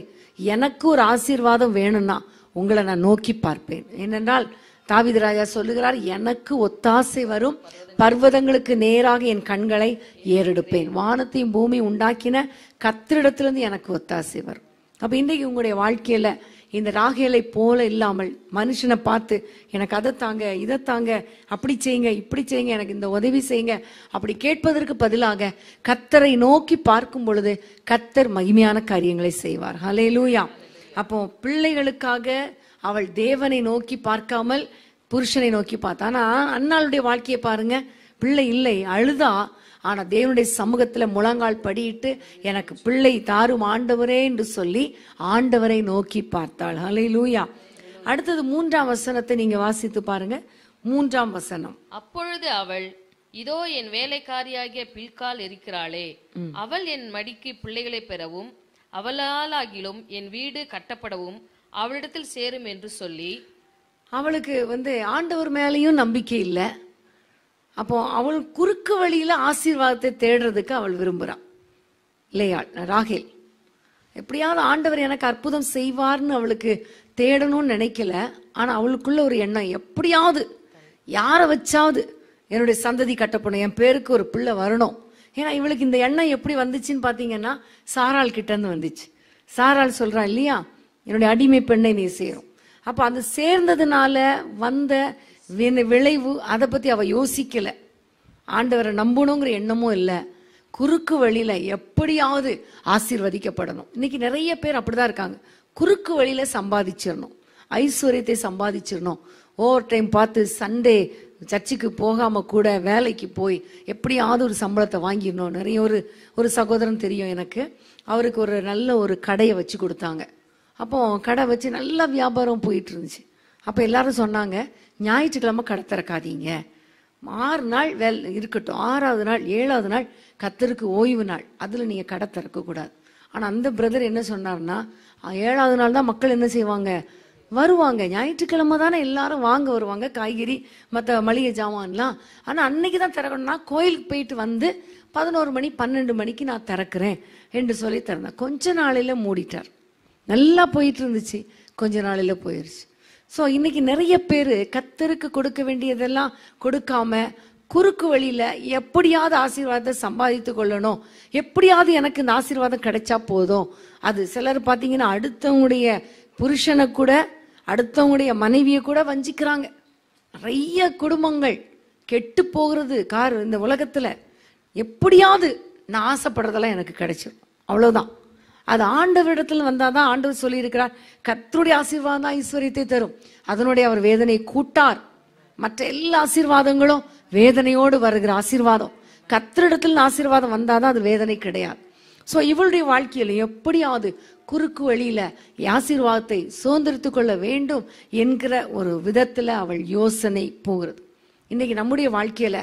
எனக்கு ஒரு ஆசீர்வாதம் வேணும்னா உங்களை நான் நோக்கி பார்ப்பேன் ஏனென்றால் தாவித ராஜா சொல்லுகிறார் எனக்கு ஒத்தாசை வரும் பர்வதங்களுக்கு நேராக என் கண்களை ஏறெடுப்பேன் வானத்தையும் பூமி உண்டாக்கின கத்திரிடத்திலிருந்து எனக்கு ஒத்தாசை வரும் அப்போ இன்றைக்கு உங்களுடைய வாழ்க்கையில் இந்த ராகேலை போல இல்லாமல் மனுஷனை பார்த்து எனக்கு அதை தாங்க இதை தாங்க அப்படி செய்யுங்க இப்படி செய்யுங்க எனக்கு இந்த உதவி செய்யுங்க அப்படி கேட்பதற்கு பதிலாக கத்தரை நோக்கி பார்க்கும் பொழுது கத்தர் மகிமையான காரியங்களை செய்வார் ஹலே லூயா அப்போ பிள்ளைகளுக்காக அவள் தேவனை நோக்கி பார்க்காமல் புருஷனை நோக்கி பார்த்தா ஆனால் அண்ணாளுடைய வாழ்க்கையை பாருங்க பிள்ளை இல்லை அழுதா ஆனால் தேவனுடைய சமூகத்தில் முழங்கால் படிட்டு எனக்கு பிள்ளை தாரும் ஆண்டவரே என்று சொல்லி ஆண்டவரை நோக்கி பார்த்தாள் ஹலை லூயா அடுத்தது மூன்றாம் வசனத்தை நீங்க வாசித்து பாருங்க மூன்றாம் வசனம் அப்பொழுது அவள் இதோ என் வேலைக்காரியாகிய பில்கால் இருக்கிறாளே அவள் என் மடிக்கு பிள்ளைகளை பெறவும் அவளால் ஆகிலும் என் வீடு கட்டப்படவும் அவளிடத்தில் சேரும் என்று சொல்லி அவளுக்கு வந்து ஆண்டவர் மேலேயும் நம்பிக்கை இல்லை அப்போ அவள் குறுக்கு வழியில் ஆசீர்வாதத்தை தேடுறதுக்கு அவள் விரும்புகிறான் இல்லையா ராகேல் எப்படியாவது ஆண்டவர் எனக்கு அற்புதம் செய்வார்னு அவளுக்கு தேடணும்னு நினைக்கல ஆனால் அவளுக்குள்ள ஒரு எண்ணம் எப்படியாவது யாரை வச்சாவது என்னுடைய சந்ததி கட்டப்படும் என் பேருக்கு ஒரு பிள்ளை வரணும் ஏன்னா இவளுக்கு இந்த எண்ணம் எப்படி வந்துச்சுன்னு பார்த்தீங்கன்னா சாரால் கிட்டேருந்து வந்துச்சு சாரால் சொல்கிறான் இல்லையா என்னுடைய அடிமை பெண்ணை நீ சேரும் அப்போ அது சேர்ந்ததுனால வந்த விளைவு அதை பற்றி அவள் யோசிக்கலை ஆண்டவரை நம்பணுங்கிற எண்ணமும் இல்லை குறுக்கு வழியில் எப்படியாவது ஆசீர்வதிக்கப்படணும் இன்னைக்கு நிறைய பேர் அப்படிதான் இருக்காங்க குறுக்கு வழியில் சம்பாதிச்சிடணும் ஐஸ்வர்யத்தை சம்பாதிச்சிடணும் ஓவர் டைம் பார்த்து சண்டே சர்ச்சுக்கு போகாமல் கூட வேலைக்கு போய் எப்படியாவது ஒரு சம்பளத்தை வாங்கிடணும் நிறைய ஒரு ஒரு சகோதரன் தெரியும் எனக்கு அவருக்கு ஒரு நல்ல ஒரு கடையை வச்சு கொடுத்தாங்க அப்போ கடை வச்சு நல்லா வியாபாரம் போயிட்டு இருந்துச்சு அப்போ எல்லாரும் சொன்னாங்க ஞாயிற்றுக்கிழமை கடை திறக்காதீங்க ஆறு நாள் வேல் இருக்கட்டும் ஆறாவது நாள் ஏழாவது நாள் கத்தருக்கு ஓய்வு நாள் அதில் நீங்கள் கடை திறக்கக்கூடாது ஆனால் அந்த பிரதர் என்ன சொன்னார்னா ஏழாவது நாள் தான் மக்கள் என்ன செய்வாங்க வருவாங்க ஞாயிற்றுக்கிழமை தானே எல்லாரும் வாங்க வருவாங்க காய்கறி மற்ற மளிகை ஜாமான்லாம் ஆனால் அன்னைக்கு தான் திறக்கணும்னா கோயிலுக்கு போயிட்டு வந்து பதினோரு மணி பன்னெண்டு மணிக்கு நான் திறக்கிறேன் என்று சொல்லி திறந்தேன் கொஞ்ச நாளையில் மூடிட்டார் நல்லா போயிட்டு இருந்துச்சு கொஞ்ச நாளில் போயிடுச்சு ஸோ இன்னைக்கு நிறைய பேர் கத்தருக்கு கொடுக்க வேண்டியதெல்லாம் கொடுக்காம குறுக்கு வழியில் எப்படியாவது ஆசீர்வாதத்தை சம்பாதித்து கொள்ளணும் எப்படியாவது எனக்கு இந்த ஆசீர்வாதம் கிடைச்சா போதும் அது சிலர் பார்த்தீங்கன்னா அடுத்தவங்களுடைய புருஷனை கூட அடுத்தவங்களுடைய மனைவியை கூட வஞ்சிக்கிறாங்க நிறைய குடும்பங்கள் கெட்டு போகிறது கார் இந்த உலகத்தில் எப்படியாவது நான் ஆசைப்படுறதெல்லாம் எனக்கு கிடைச்சிடும் அவ்வளோதான் அது ஆண்டவரிடத்தில் வந்தால் தான் ஆண்டவர் சொல்லியிருக்கிறார் கத்தருடைய ஆசீர்வாதம் தான் ஈஸ்வரியத்தை தரும் அதனுடைய அவர் வேதனை கூட்டார் மற்ற எல்லா ஆசீர்வாதங்களும் வேதனையோடு வருகிற ஆசீர்வாதம் கத்தரிடத்தில் ஆசீர்வாதம் வந்தால் தான் அது வேதனை கிடையாது ஸோ இவளுடைய வாழ்க்கையில் எப்படியாவது குறுக்கு வழியில ஆசீர்வாதத்தை சுதந்திரித்து கொள்ள வேண்டும் என்கிற ஒரு விதத்தில் அவள் யோசனை போகிறது இன்னைக்கு நம்முடைய வாழ்க்கையில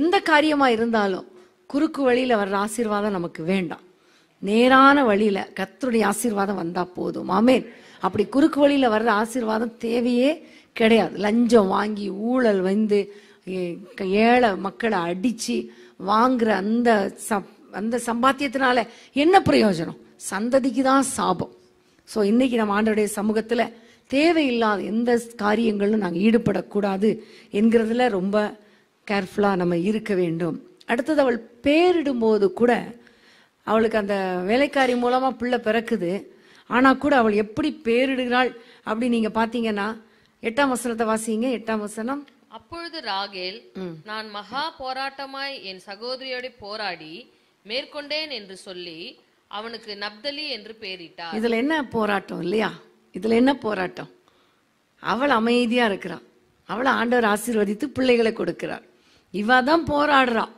எந்த காரியமா இருந்தாலும் குறுக்கு வழியில வர்ற ஆசீர்வாதம் நமக்கு வேண்டாம் நேரான வழியில் கத்தருடைய ஆசீர்வாதம் வந்தால் போதும் ஆமேன் அப்படி குறுக்கு வழியில் வர்ற ஆசீர்வாதம் தேவையே கிடையாது லஞ்சம் வாங்கி ஊழல் வந்து ஏழை மக்களை அடித்து வாங்குற அந்த சப் அந்த சம்பாத்தியத்தினால என்ன பிரயோஜனம் சந்ததிக்கு தான் சாபம் ஸோ இன்னைக்கு நம்ம ஆண்டோடைய சமூகத்தில் தேவையில்லாத எந்த காரியங்களும் நாங்கள் ஈடுபடக்கூடாது என்கிறதுல ரொம்ப கேர்ஃபுல்லாக நம்ம இருக்க வேண்டும் அடுத்தது அவள் பேரிடும்போது கூட அவளுக்கு அந்த வேலைக்காரி மூலமாக பிள்ளை பிறக்குது ஆனால் கூட அவள் எப்படி பேரிடுகிறாள் அப்படி நீங்கள் பார்த்தீங்கன்னா எட்டாம் வசனத்தை வாசிங்க எட்டாம் வசனம் அப்பொழுது ராகேல் நான் மகா போராட்டமாய் என் சகோதரியோட போராடி மேற்கொண்டேன் என்று சொல்லி அவனுக்கு நப்தலி என்று பெயரிட்டார் இதுல என்ன போராட்டம் இல்லையா இதுல என்ன போராட்டம் அவள் அமைதியா இருக்கிறான் அவளை ஆண்டவர் ஆசீர்வதித்து பிள்ளைகளை கொடுக்கிறார் இவாதான் தான் போராடுறான்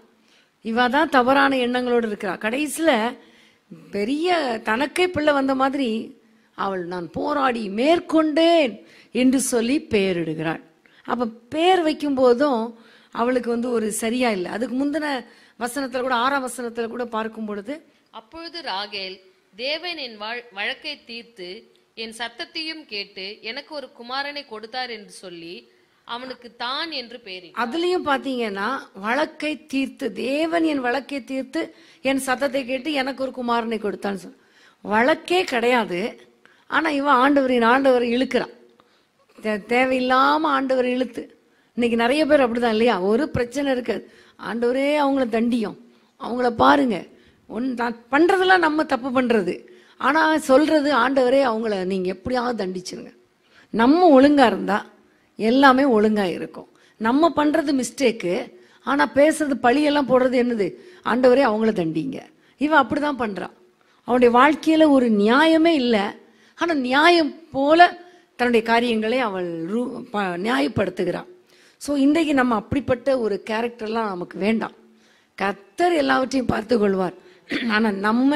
இவா தான் தவறான எண்ணங்களோடு இருக்கிறா கடைசியில் பெரிய தனக்கே பிள்ளை வந்த மாதிரி அவள் நான் போராடி மேற்கொண்டேன் என்று சொல்லி பெயரிடுகிறாள் அப்போ பெயர் வைக்கும் போதும் அவளுக்கு வந்து ஒரு சரியா இல்லை அதுக்கு முந்தின வசனத்தில் கூட ஆறாம் வசனத்தில் கூட பார்க்கும் பொழுது அப்பொழுது ராகேல் தேவன் என் வழக்கை தீர்த்து என் சத்தத்தையும் கேட்டு எனக்கு ஒரு குமாரனை கொடுத்தார் என்று சொல்லி அவனுக்கு தான் என்று பேர் அதுலயும் பாத்தீங்கன்னா வழக்கை தீர்த்து தேவன் என் வழக்கை தீர்த்து என் சத்தத்தை கேட்டு எனக்கு ஒரு குமாரனை கொடுத்தான்னு சொல் வழக்கே கிடையாது ஆனா இவன் ஆண்டவரின் ஆண்டவர் இழுக்கிறான் தேவையில்லாம ஆண்டவர் இழுத்து இன்னைக்கு நிறைய பேர் அப்படிதான் இல்லையா ஒரு பிரச்சனை இருக்காது ஆண்டவரே அவங்கள தண்டியும் அவங்கள பாருங்க ஒன் பண்றதெல்லாம் நம்ம தப்பு பண்றது ஆனா சொல்றது ஆண்டவரே அவங்கள நீங்க எப்படியாவது தண்டிச்சிருங்க நம்ம ஒழுங்கா இருந்தா எல்லாமே ஒழுங்காக இருக்கும் நம்ம பண்ணுறது மிஸ்டேக்கு ஆனால் பேசுறது பழியெல்லாம் போடுறது என்னது ஆண்டவரே அவங்கள தண்டிங்க இவன் அப்படி தான் பண்ணுறான் அவனுடைய வாழ்க்கையில் ஒரு நியாயமே இல்லை ஆனால் நியாயம் போல தன்னுடைய காரியங்களை அவள் ரூ நியாயப்படுத்துகிறான் ஸோ இன்றைக்கு நம்ம அப்படிப்பட்ட ஒரு கேரக்டர்லாம் நமக்கு வேண்டாம் கத்தர் எல்லாவற்றையும் பார்த்து கொள்வார் ஆனால் நம்ம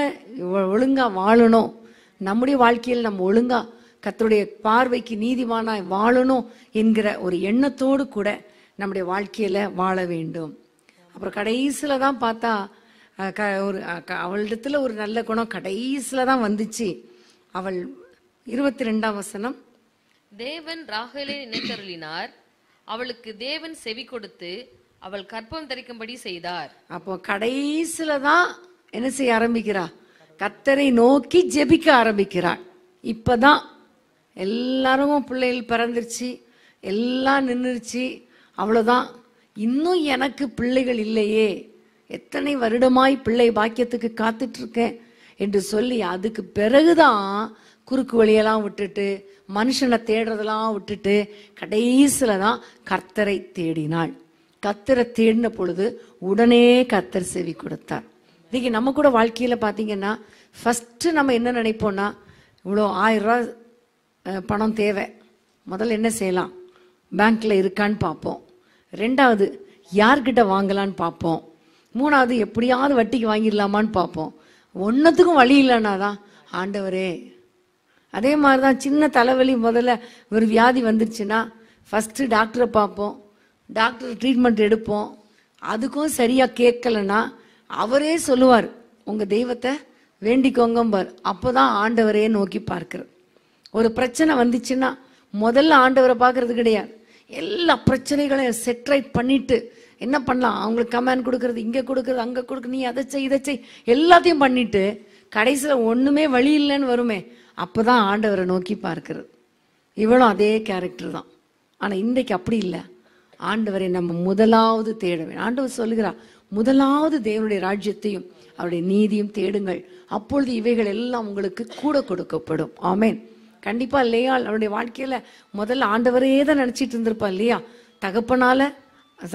ஒழுங்காக வாழணும் நம்முடைய வாழ்க்கையில் நம்ம ஒழுங்காக கத்தருடைய பார்வைக்கு நீதிமானாய் வாழணும் என்கிற ஒரு எண்ணத்தோடு கூட நம்முடைய வாழ்க்கையில் வாழ வேண்டும் அப்புறம் கடைசியில் தான் பார்த்தா க ஒரு அவளிடத்துல ஒரு நல்ல குணம் கடைசியில் தான் வந்துச்சு அவள் இருபத்தி ரெண்டாம் வசனம் தேவன் ராகலை நினைத்தருளினார் அவளுக்கு தேவன் செவி கொடுத்து அவள் கற்பம் தரிக்கும்படி செய்தார் அப்போ கடைசியில தான் என்ன செய்ய ஆரம்பிக்கிறா கத்தரை நோக்கி ஜெபிக்க ஆரம்பிக்கிறாள் இப்பதான் எல்லாரும் பிள்ளைகள் பிறந்துருச்சு எல்லாம் நின்றுருச்சு அவ்வளோதான் இன்னும் எனக்கு பிள்ளைகள் இல்லையே எத்தனை வருடமாய் பிள்ளை பாக்கியத்துக்கு காத்துட்ருக்கேன் என்று சொல்லி அதுக்கு பிறகுதான் குறுக்கு வழியெல்லாம் விட்டுட்டு மனுஷனை தேடுறதெல்லாம் விட்டுட்டு கடைசியில் தான் கர்த்தரை தேடினாள் கத்தரை தேடின பொழுது உடனே கத்தர் செவி கொடுத்தார் இன்னைக்கு நம்ம கூட வாழ்க்கையில் பார்த்தீங்கன்னா ஃபஸ்ட்டு நம்ம என்ன நினைப்போம்னா இவ்வளோ ஆயிரம் ரூபா பணம் தேவை முதல்ல என்ன செய்யலாம் பேங்க்கில் இருக்கான்னு பார்ப்போம் ரெண்டாவது யார்கிட்ட வாங்கலான்னு பார்ப்போம் மூணாவது எப்படியாவது வட்டிக்கு வாங்கிடலாமான்னு பார்ப்போம் ஒன்றத்துக்கும் வழி இல்லைன்னா தான் ஆண்டவரே அதே மாதிரி தான் சின்ன தலைவலி முதல்ல ஒரு வியாதி வந்துருச்சுன்னா ஃபஸ்ட்டு டாக்டரை பார்ப்போம் டாக்டர் ட்ரீட்மெண்ட் எடுப்போம் அதுக்கும் சரியாக கேட்கலன்னா அவரே சொல்லுவார் உங்கள் தெய்வத்தை வேண்டிக்கோங்கம்பார் அப்போ தான் ஆண்டவரையே நோக்கி பார்க்கிறது ஒரு பிரச்சனை வந்துச்சுன்னா முதல்ல ஆண்டவரை பார்க்கறது கிடையாது எல்லா பிரச்சனைகளையும் செட்ரைட் பண்ணிட்டு என்ன பண்ணலாம் அவங்களுக்கு கமெண்ட் கொடுக்கறது இங்கே கொடுக்கறது அங்கே கொடுக்க நீ அதை செய் இதை செய் எல்லாத்தையும் பண்ணிட்டு கடைசியில் ஒன்றுமே வழி இல்லைன்னு வருமே அப்போ தான் ஆண்டவரை நோக்கி பார்க்கறது இவளும் அதே கேரக்டர் தான் ஆனால் இன்றைக்கு அப்படி இல்லை ஆண்டவரை நம்ம முதலாவது தேட வேண்டும் ஆண்டவர் சொல்லுகிறா முதலாவது தேவனுடைய ராஜ்யத்தையும் அவருடைய நீதியும் தேடுங்கள் அப்பொழுது இவைகள் எல்லாம் உங்களுக்கு கூட கொடுக்கப்படும் ஆமேன் கண்டிப்பாக இல்லையா அவளுடைய வாழ்க்கையில் முதல்ல ஆண்டவரே தான் நினச்சிட்டு இருந்திருப்பா இல்லையா தகப்பனால்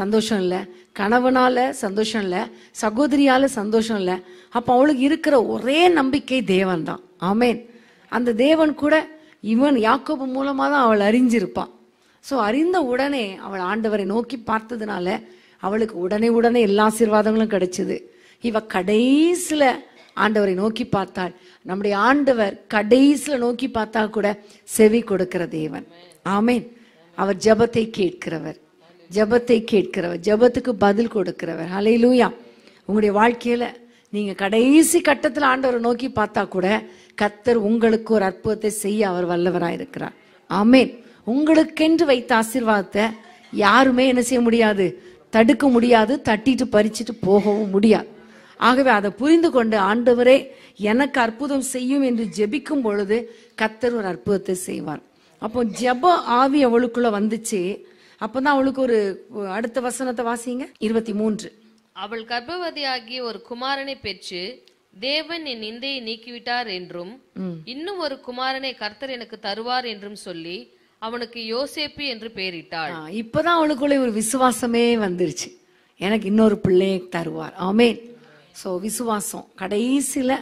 சந்தோஷம் இல்லை கணவனால சந்தோஷம் இல்லை சகோதரியால் சந்தோஷம் இல்லை அப்போ அவளுக்கு இருக்கிற ஒரே நம்பிக்கை தேவன் தான் ஆமேன் அந்த தேவன் கூட இவன் யாக்கோபு மூலமாக தான் அவள் அறிஞ்சிருப்பான் ஸோ அறிந்த உடனே அவள் ஆண்டவரை நோக்கி பார்த்ததுனால அவளுக்கு உடனே உடனே எல்லா ஆசீர்வாதங்களும் கிடைச்சிது இவ கடைசியில் ஆண்டவரை நோக்கி பார்த்தாள் நம்முடைய ஆண்டவர் கடைசியில் நோக்கி பார்த்தா கூட செவி கொடுக்கிற தேவன் ஆமேன் அவர் ஜபத்தை கேட்கிறவர் ஜபத்தை கேட்கிறவர் ஜபத்துக்கு பதில் கொடுக்கிறவர் ஹலை லூயா உங்களுடைய வாழ்க்கையில நீங்க கடைசி கட்டத்தில் ஆண்டவரை நோக்கி பார்த்தா கூட கத்தர் உங்களுக்கு ஒரு அற்புதத்தை செய்ய அவர் வல்லவராக இருக்கிறார் ஆமேன் உங்களுக்கென்று வைத்த ஆசீர்வாதத்தை யாருமே என்ன செய்ய முடியாது தடுக்க முடியாது தட்டிட்டு பறிச்சுட்டு போகவும் முடியாது ஆகவே அதை புரிந்து கொண்டு ஆண்டவரே எனக்கு அற்புதம் செய்யும் என்று ஜெபிக்கும் பொழுது கத்தர் ஒரு அற்புதத்தை செய்வார் அப்போ ஜெப ஆவி அவளுக்குள்ள வந்துச்சு அப்பதான் அவளுக்கு ஒரு அடுத்த வசனத்தை வாசிங்க இருபத்தி மூன்று அவள் ஆகிய ஒரு குமாரனை பெற்று தேவன் என் நிந்தையை நீக்கிவிட்டார் என்றும் இன்னும் ஒரு குமாரனை கர்த்தர் எனக்கு தருவார் என்றும் சொல்லி அவனுக்கு யோசேப்பு என்று பெயரிட்டாள் இப்பதான் அவளுக்குள்ள ஒரு விசுவாசமே வந்துருச்சு எனக்கு இன்னொரு பிள்ளையை தருவார் ஆமேன் ஸோ விசுவாசம் கடைசியில்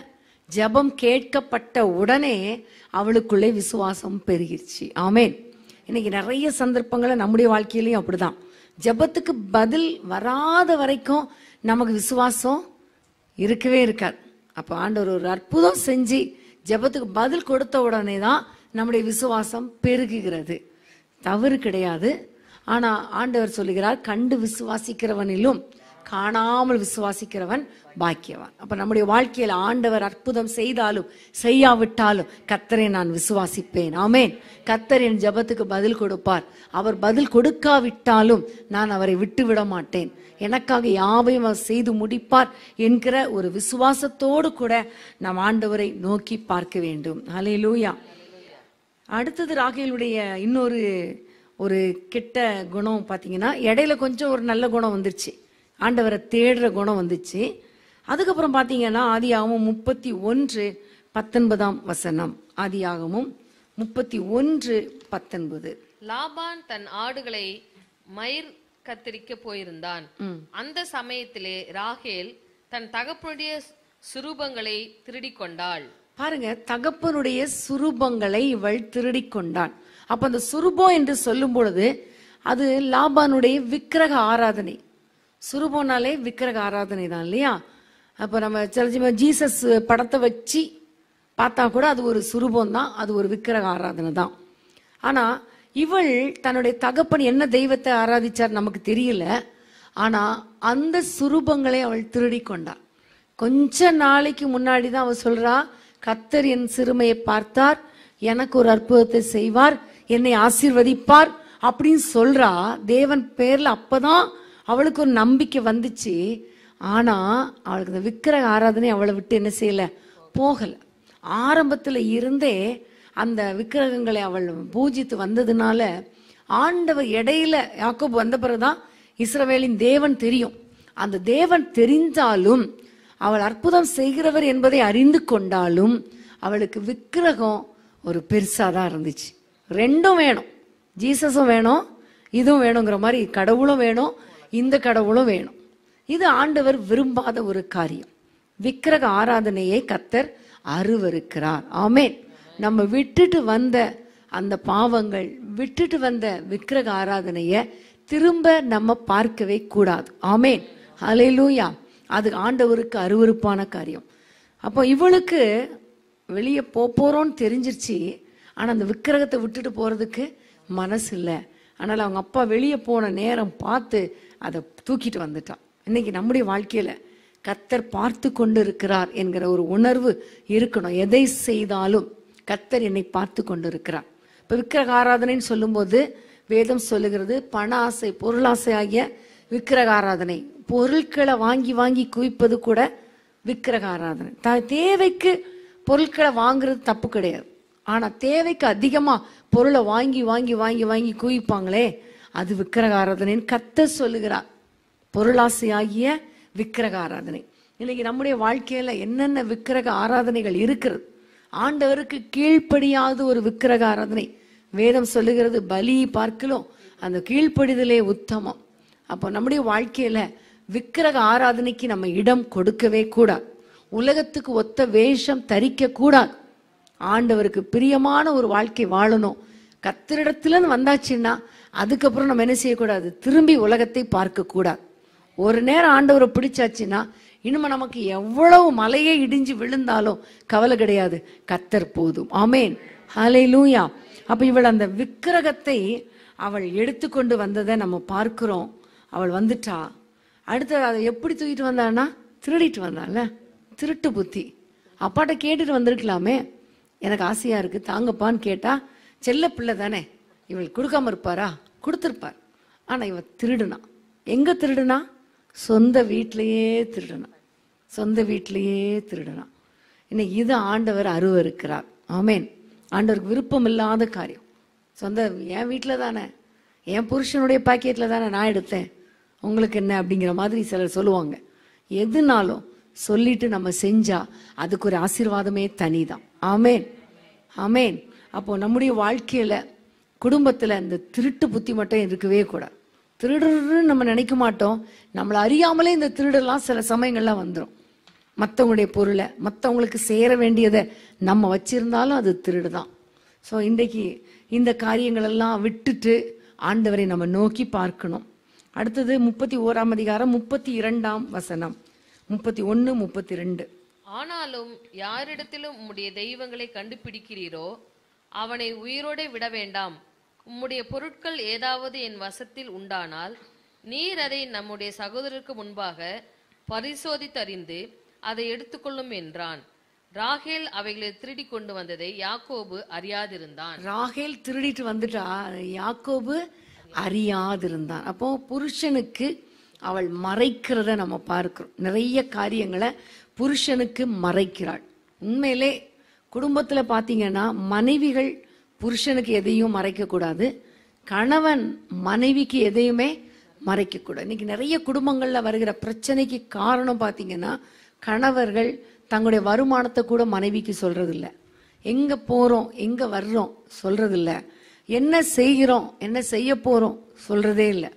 ஜபம் கேட்கப்பட்ட உடனே அவளுக்குள்ளே விசுவாசம் பெருகிருச்சு ஆமேன் இன்னைக்கு நிறைய சந்தர்ப்பங்களை நம்முடைய வாழ்க்கையிலையும் அப்படிதான் ஜபத்துக்கு பதில் வராத வரைக்கும் நமக்கு விசுவாசம் இருக்கவே இருக்காது அப்போ ஆண்டவர் ஒரு அற்புதம் செஞ்சு ஜபத்துக்கு பதில் கொடுத்த உடனே தான் நம்முடைய விசுவாசம் பெருகுகிறது தவறு கிடையாது ஆனால் ஆண்டவர் சொல்லுகிறார் கண்டு விசுவாசிக்கிறவனிலும் காணாமல் விசுவாசிக்கிறவன் பாக்கியவான் அப்போ நம்முடைய வாழ்க்கையில் ஆண்டவர் அற்புதம் செய்தாலும் செய்யாவிட்டாலும் கத்தரை நான் விசுவாசிப்பேன் ஆமேன் கத்தர் என் ஜபத்துக்கு பதில் கொடுப்பார் அவர் பதில் கொடுக்காவிட்டாலும் நான் அவரை விட்டுவிட மாட்டேன் எனக்காக யாவையும் அவர் செய்து முடிப்பார் என்கிற ஒரு விசுவாசத்தோடு கூட நாம் ஆண்டவரை நோக்கி பார்க்க வேண்டும் அலே லூயா அடுத்தது ராகேலுடைய இன்னொரு ஒரு கெட்ட குணம் பார்த்தீங்கன்னா இடையில கொஞ்சம் ஒரு நல்ல குணம் வந்துருச்சு ஆண்டவரை தேடுற குணம் வந்துச்சு அதுக்கப்புறம் பார்த்தீங்கன்னா ஆதியாகமும் முப்பத்தி ஒன்று பத்தொன்பதாம் வசனம் ஆதியாகமும் முப்பத்தி ஒன்று பத்தொன்பது லாபான் தன் ஆடுகளை மயிர் கத்திரிக்க போயிருந்தான் அந்த சமயத்திலே ராகேல் தன் தகப்பனுடைய சுரூபங்களை திருடி கொண்டாள் பாருங்க தகப்பனுடைய சுரூபங்களை இவள் திருடி கொண்டான் அப்ப அந்த சுரூபம் என்று சொல்லும் பொழுது அது லாபானுடைய விக்கிரக ஆராதனை சுரூபம்னாலே விக்கிரக ஆராதனை தான் இல்லையா அப்போ நம்ம சில சமயம் ஜீசஸ் படத்தை வச்சு பார்த்தா கூட அது ஒரு சுரூபம் தான் அது ஒரு விக்கிரக ஆராதனை தான் ஆனால் இவள் தன்னுடைய தகப்பன் என்ன தெய்வத்தை ஆராதிச்சார் நமக்கு தெரியல ஆனால் அந்த சுரூபங்களை அவள் திருடி கொண்டாள் கொஞ்ச நாளைக்கு முன்னாடி தான் அவள் சொல்றா கத்தர் என் சிறுமையை பார்த்தார் எனக்கு ஒரு அற்புதத்தை செய்வார் என்னை ஆசீர்வதிப்பார் அப்படின்னு சொல்றா தேவன் பேர்ல அப்பதான் அவளுக்கு ஒரு நம்பிக்கை வந்துச்சு ஆனால் அவளுக்கு இந்த விக்கிரக ஆராதனை அவளை விட்டு என்ன செய்யலை போகலை ஆரம்பத்தில் இருந்தே அந்த விக்கிரகங்களை அவள் பூஜித்து வந்ததுனால ஆண்டவர் இடையில யாக்கோப் வந்த பிறகுதான் இஸ்ரவேலின் தேவன் தெரியும் அந்த தேவன் தெரிஞ்சாலும் அவள் அற்புதம் செய்கிறவர் என்பதை அறிந்து கொண்டாலும் அவளுக்கு விக்கிரகம் ஒரு பெருசாக தான் இருந்துச்சு ரெண்டும் வேணும் ஜீசஸும் வேணும் இதுவும் வேணுங்கிற மாதிரி கடவுளும் வேணும் இந்த கடவுளும் வேணும் இது ஆண்டவர் விரும்பாத ஒரு காரியம் விக்கிரக ஆராதனையை கத்தர் அருவருக்கிறார் ஆமேன் நம்ம விட்டுட்டு வந்த அந்த பாவங்கள் விட்டுட்டு வந்த விக்கிரக ஆராதனைய திரும்ப நம்ம பார்க்கவே கூடாது ஆமேன் அலையிலூயா அது ஆண்டவருக்கு அருவருப்பான காரியம் அப்போ இவளுக்கு வெளியே போறோன்னு தெரிஞ்சிருச்சு ஆனால் அந்த விக்கிரகத்தை விட்டுட்டு போகிறதுக்கு மனசு இல்லை ஆனால் அவங்க அப்பா வெளியே போன நேரம் பார்த்து அதை தூக்கிட்டு வந்துட்டான் இன்னைக்கு நம்முடைய வாழ்க்கையில கத்தர் பார்த்து கொண்டு இருக்கிறார் என்கிற ஒரு உணர்வு இருக்கணும் எதை செய்தாலும் கத்தர் என்னை பார்த்து கொண்டு இருக்கிறார் இப்போ விக்கிரக ஆராதனைன்னு சொல்லும்போது வேதம் சொல்லுகிறது பண ஆசை பொருளாசை ஆகிய விக்கிரக ஆராதனை பொருட்களை வாங்கி வாங்கி குவிப்பது கூட விக்கிரக ஆராதனை த தேவைக்கு பொருட்களை வாங்குறது தப்பு கிடையாது ஆனால் தேவைக்கு அதிகமாக பொருளை வாங்கி வாங்கி வாங்கி வாங்கி குவிப்பாங்களே அது விக்கிரக ஆராதனைன்னு கத்த சொல்லுகிறார் பொருளாசையாகிய விக்கிரக ஆராதனை இன்னைக்கு நம்முடைய வாழ்க்கையில என்னென்ன விக்கிரக ஆராதனைகள் இருக்கிறது ஆண்டவருக்கு கீழ்ப்படியாத ஒரு விக்கிரக ஆராதனை வேதம் சொல்லுகிறது பலி பார்க்கலும் அந்த கீழ்ப்படிதலே உத்தமம் அப்போ நம்முடைய வாழ்க்கையில விக்கிரக ஆராதனைக்கு நம்ம இடம் கொடுக்கவே கூடாது உலகத்துக்கு ஒத்த வேஷம் தரிக்க கூடாது ஆண்டவருக்கு பிரியமான ஒரு வாழ்க்கை வாழணும் கத்திரிடத்துலன்னு வந்தாச்சுன்னா அதுக்கப்புறம் நம்ம என்ன செய்யக்கூடாது திரும்பி உலகத்தை பார்க்கக்கூடாது ஒரு நேரம் ஆண்டவரை பிடிச்சாச்சுன்னா இனிமே நமக்கு எவ்வளவு மலையை இடிஞ்சு விழுந்தாலும் கவலை கிடையாது கத்தர் போதும் ஆமேன் ஹலை லூயா அப்போ இவள் அந்த விக்கிரகத்தை அவள் எடுத்துக்கொண்டு வந்ததை நம்ம பார்க்கிறோம் அவள் வந்துட்டா அடுத்த அதை எப்படி தூக்கிட்டு வந்தான்னா திருடிட்டு வந்தாள் திருட்டு புத்தி அப்பாட்ட கேட்டுட்டு வந்திருக்கலாமே எனக்கு ஆசையாக இருக்குது தாங்கப்பான்னு கேட்டால் செல்ல பிள்ளை தானே இவள் கொடுக்காம இருப்பாரா கொடுத்துருப்பார் ஆனால் இவ திருடுனா எங்கே திருடுனா சொந்த வீட்டிலையே திருடணும் சொந்த வீட்டிலையே திருடணும் இன்னைக்கு இது ஆண்டவர் அருவருக்கிறார் ஆமேன் ஆண்டவருக்கு விருப்பம் இல்லாத காரியம் சொந்த என் வீட்டில் தானே என் புருஷனுடைய பாக்கெட்டில் தானே நான் எடுத்தேன் உங்களுக்கு என்ன அப்படிங்கிற மாதிரி சிலர் சொல்லுவாங்க எதுனாலும் சொல்லிட்டு நம்ம செஞ்சா அதுக்கு ஒரு ஆசீர்வாதமே தனிதான் ஆமேன் ஆமேன் அப்போ நம்முடைய வாழ்க்கையில குடும்பத்துல இந்த திருட்டு புத்தி மட்டும் இருக்கவே கூடாது திருடுன்னு நம்ம நினைக்க மாட்டோம் நம்மளை அறியாமலே இந்த திருடெல்லாம் சில சமயங்கள்லாம் வந்துடும் மற்றவங்களுடைய பொருளை மற்றவங்களுக்கு சேர வேண்டியதை நம்ம வச்சிருந்தாலும் அது திருடு தான் ஸோ இன்றைக்கு இந்த காரியங்களெல்லாம் விட்டுட்டு ஆண்டவரை நம்ம நோக்கி பார்க்கணும் அடுத்தது முப்பத்தி ஓராம் அதிகாரம் முப்பத்தி இரண்டாம் வசனம் முப்பத்தி ஒன்று முப்பத்தி ரெண்டு ஆனாலும் யாரிடத்திலும் உம்முடைய தெய்வங்களை கண்டுபிடிக்கிறீரோ அவனை உயிரோட விட வேண்டாம் உம்முடைய பொருட்கள் ஏதாவது என் வசத்தில் உண்டானால் நீர் அதை நம்முடைய சகோதரருக்கு முன்பாக பரிசோதித்தறிந்து அதை எடுத்துக்கொள்ளும் என்றான் ராகேல் அவைகளை திருடி கொண்டு வந்ததை யாக்கோபு அறியாதிருந்தான் ராகேல் திருடிட்டு வந்துட்டா யாக்கோபு அறியாதிருந்தான் அப்போ புருஷனுக்கு அவள் மறைக்கிறத நம்ம பார்க்கிறோம் நிறைய காரியங்களை புருஷனுக்கு மறைக்கிறாள் உண்மையிலே குடும்பத்தில் பார்த்தீங்கன்னா மனைவிகள் புருஷனுக்கு எதையும் மறைக்கக்கூடாது கணவன் மனைவிக்கு எதையுமே மறைக்கக்கூடாது இன்னைக்கு நிறைய குடும்பங்களில் வருகிற பிரச்சனைக்கு காரணம் பார்த்தீங்கன்னா கணவர்கள் தங்களுடைய வருமானத்தை கூட மனைவிக்கு சொல்றதில்ல எங்கே போகிறோம் எங்கே வர்றோம் சொல்றதில்ல என்ன செய்கிறோம் என்ன செய்ய போகிறோம் சொல்கிறதே இல்லை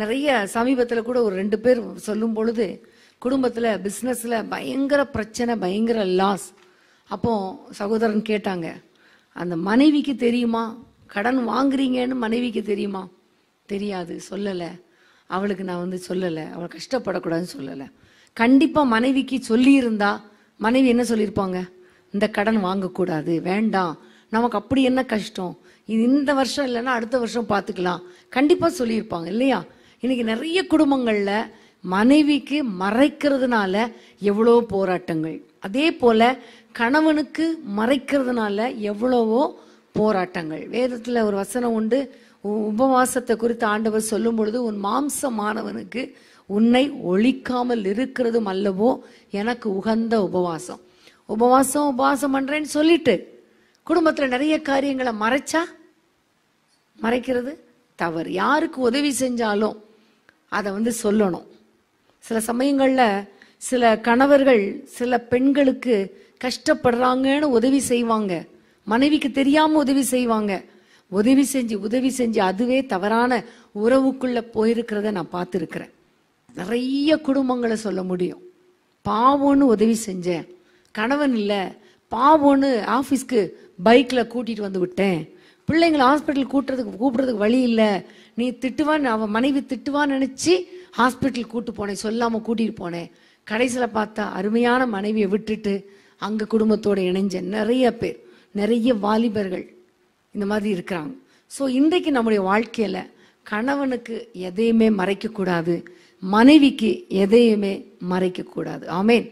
நிறைய சமீபத்தில் கூட ஒரு ரெண்டு பேர் சொல்லும் பொழுது குடும்பத்தில் பிஸ்னஸில் பயங்கர பிரச்சனை பயங்கர லாஸ் அப்போது சகோதரன் கேட்டாங்க அந்த மனைவிக்கு தெரியுமா கடன் வாங்குறீங்கன்னு மனைவிக்கு தெரியுமா தெரியாது சொல்லலை அவளுக்கு நான் வந்து சொல்லலை அவள் கஷ்டப்படக்கூடாதுன்னு சொல்லலை கண்டிப்பாக மனைவிக்கு சொல்லியிருந்தா மனைவி என்ன சொல்லியிருப்பாங்க இந்த கடன் வாங்கக்கூடாது வேண்டாம் நமக்கு அப்படி என்ன கஷ்டம் இது இந்த வருஷம் இல்லைன்னா அடுத்த வருஷம் பார்த்துக்கலாம் கண்டிப்பாக சொல்லியிருப்பாங்க இல்லையா இன்னைக்கு நிறைய குடும்பங்களில் மனைவிக்கு மறைக்கிறதுனால எவ்வளோ போராட்டங்கள் அதே போல் கணவனுக்கு மறைக்கிறதுனால எவ்வளவோ போராட்டங்கள் வேதத்தில் ஒரு வசனம் உண்டு உபவாசத்தை குறித்து ஆண்டவர் சொல்லும் பொழுது உன் மாம்சமானவனுக்கு உன்னை ஒழிக்காமல் இருக்கிறதும் அல்லவோ எனக்கு உகந்த உபவாசம் உபவாசம் உபவாசம் பண்ணுறேன்னு சொல்லிட்டு குடும்பத்தில் நிறைய காரியங்களை மறைச்சா மறைக்கிறது தவறு யாருக்கு உதவி செஞ்சாலும் அதை வந்து சொல்லணும் சில சமயங்களில் சில கணவர்கள் சில பெண்களுக்கு கஷ்டப்படுறாங்கன்னு உதவி செய்வாங்க மனைவிக்கு தெரியாமல் உதவி செய்வாங்க உதவி செஞ்சு உதவி செஞ்சு அதுவே தவறான உறவுக்குள்ளே போயிருக்கிறத நான் பார்த்துருக்குறேன் நிறைய குடும்பங்களை சொல்ல முடியும் பாவம்னு உதவி செஞ்சேன் கணவன் இல்லை பாவம்னு ஆஃபீஸ்க்கு பைக்கில் கூட்டிகிட்டு வந்து விட்டேன் பிள்ளைங்களை ஹாஸ்பிட்டல் கூட்டுறதுக்கு கூப்பிட்றதுக்கு வழி இல்லை நீ திட்டுவான்னு அவன் மனைவி திட்டுவான்னு நினச்சி ஹாஸ்பிட்டல் கூட்டு போனேன் சொல்லாமல் கூட்டிகிட்டு போனேன் கடைசியில் பார்த்தா அருமையான மனைவியை விட்டுட்டு அங்கே குடும்பத்தோடு இணைஞ்ச நிறைய பேர் நிறைய வாலிபர்கள் இந்த மாதிரி இருக்கிறாங்க ஸோ இன்றைக்கு நம்முடைய வாழ்க்கையில் கணவனுக்கு எதையுமே மறைக்கக்கூடாது மனைவிக்கு எதையுமே மறைக்கக்கூடாது ஆமேன்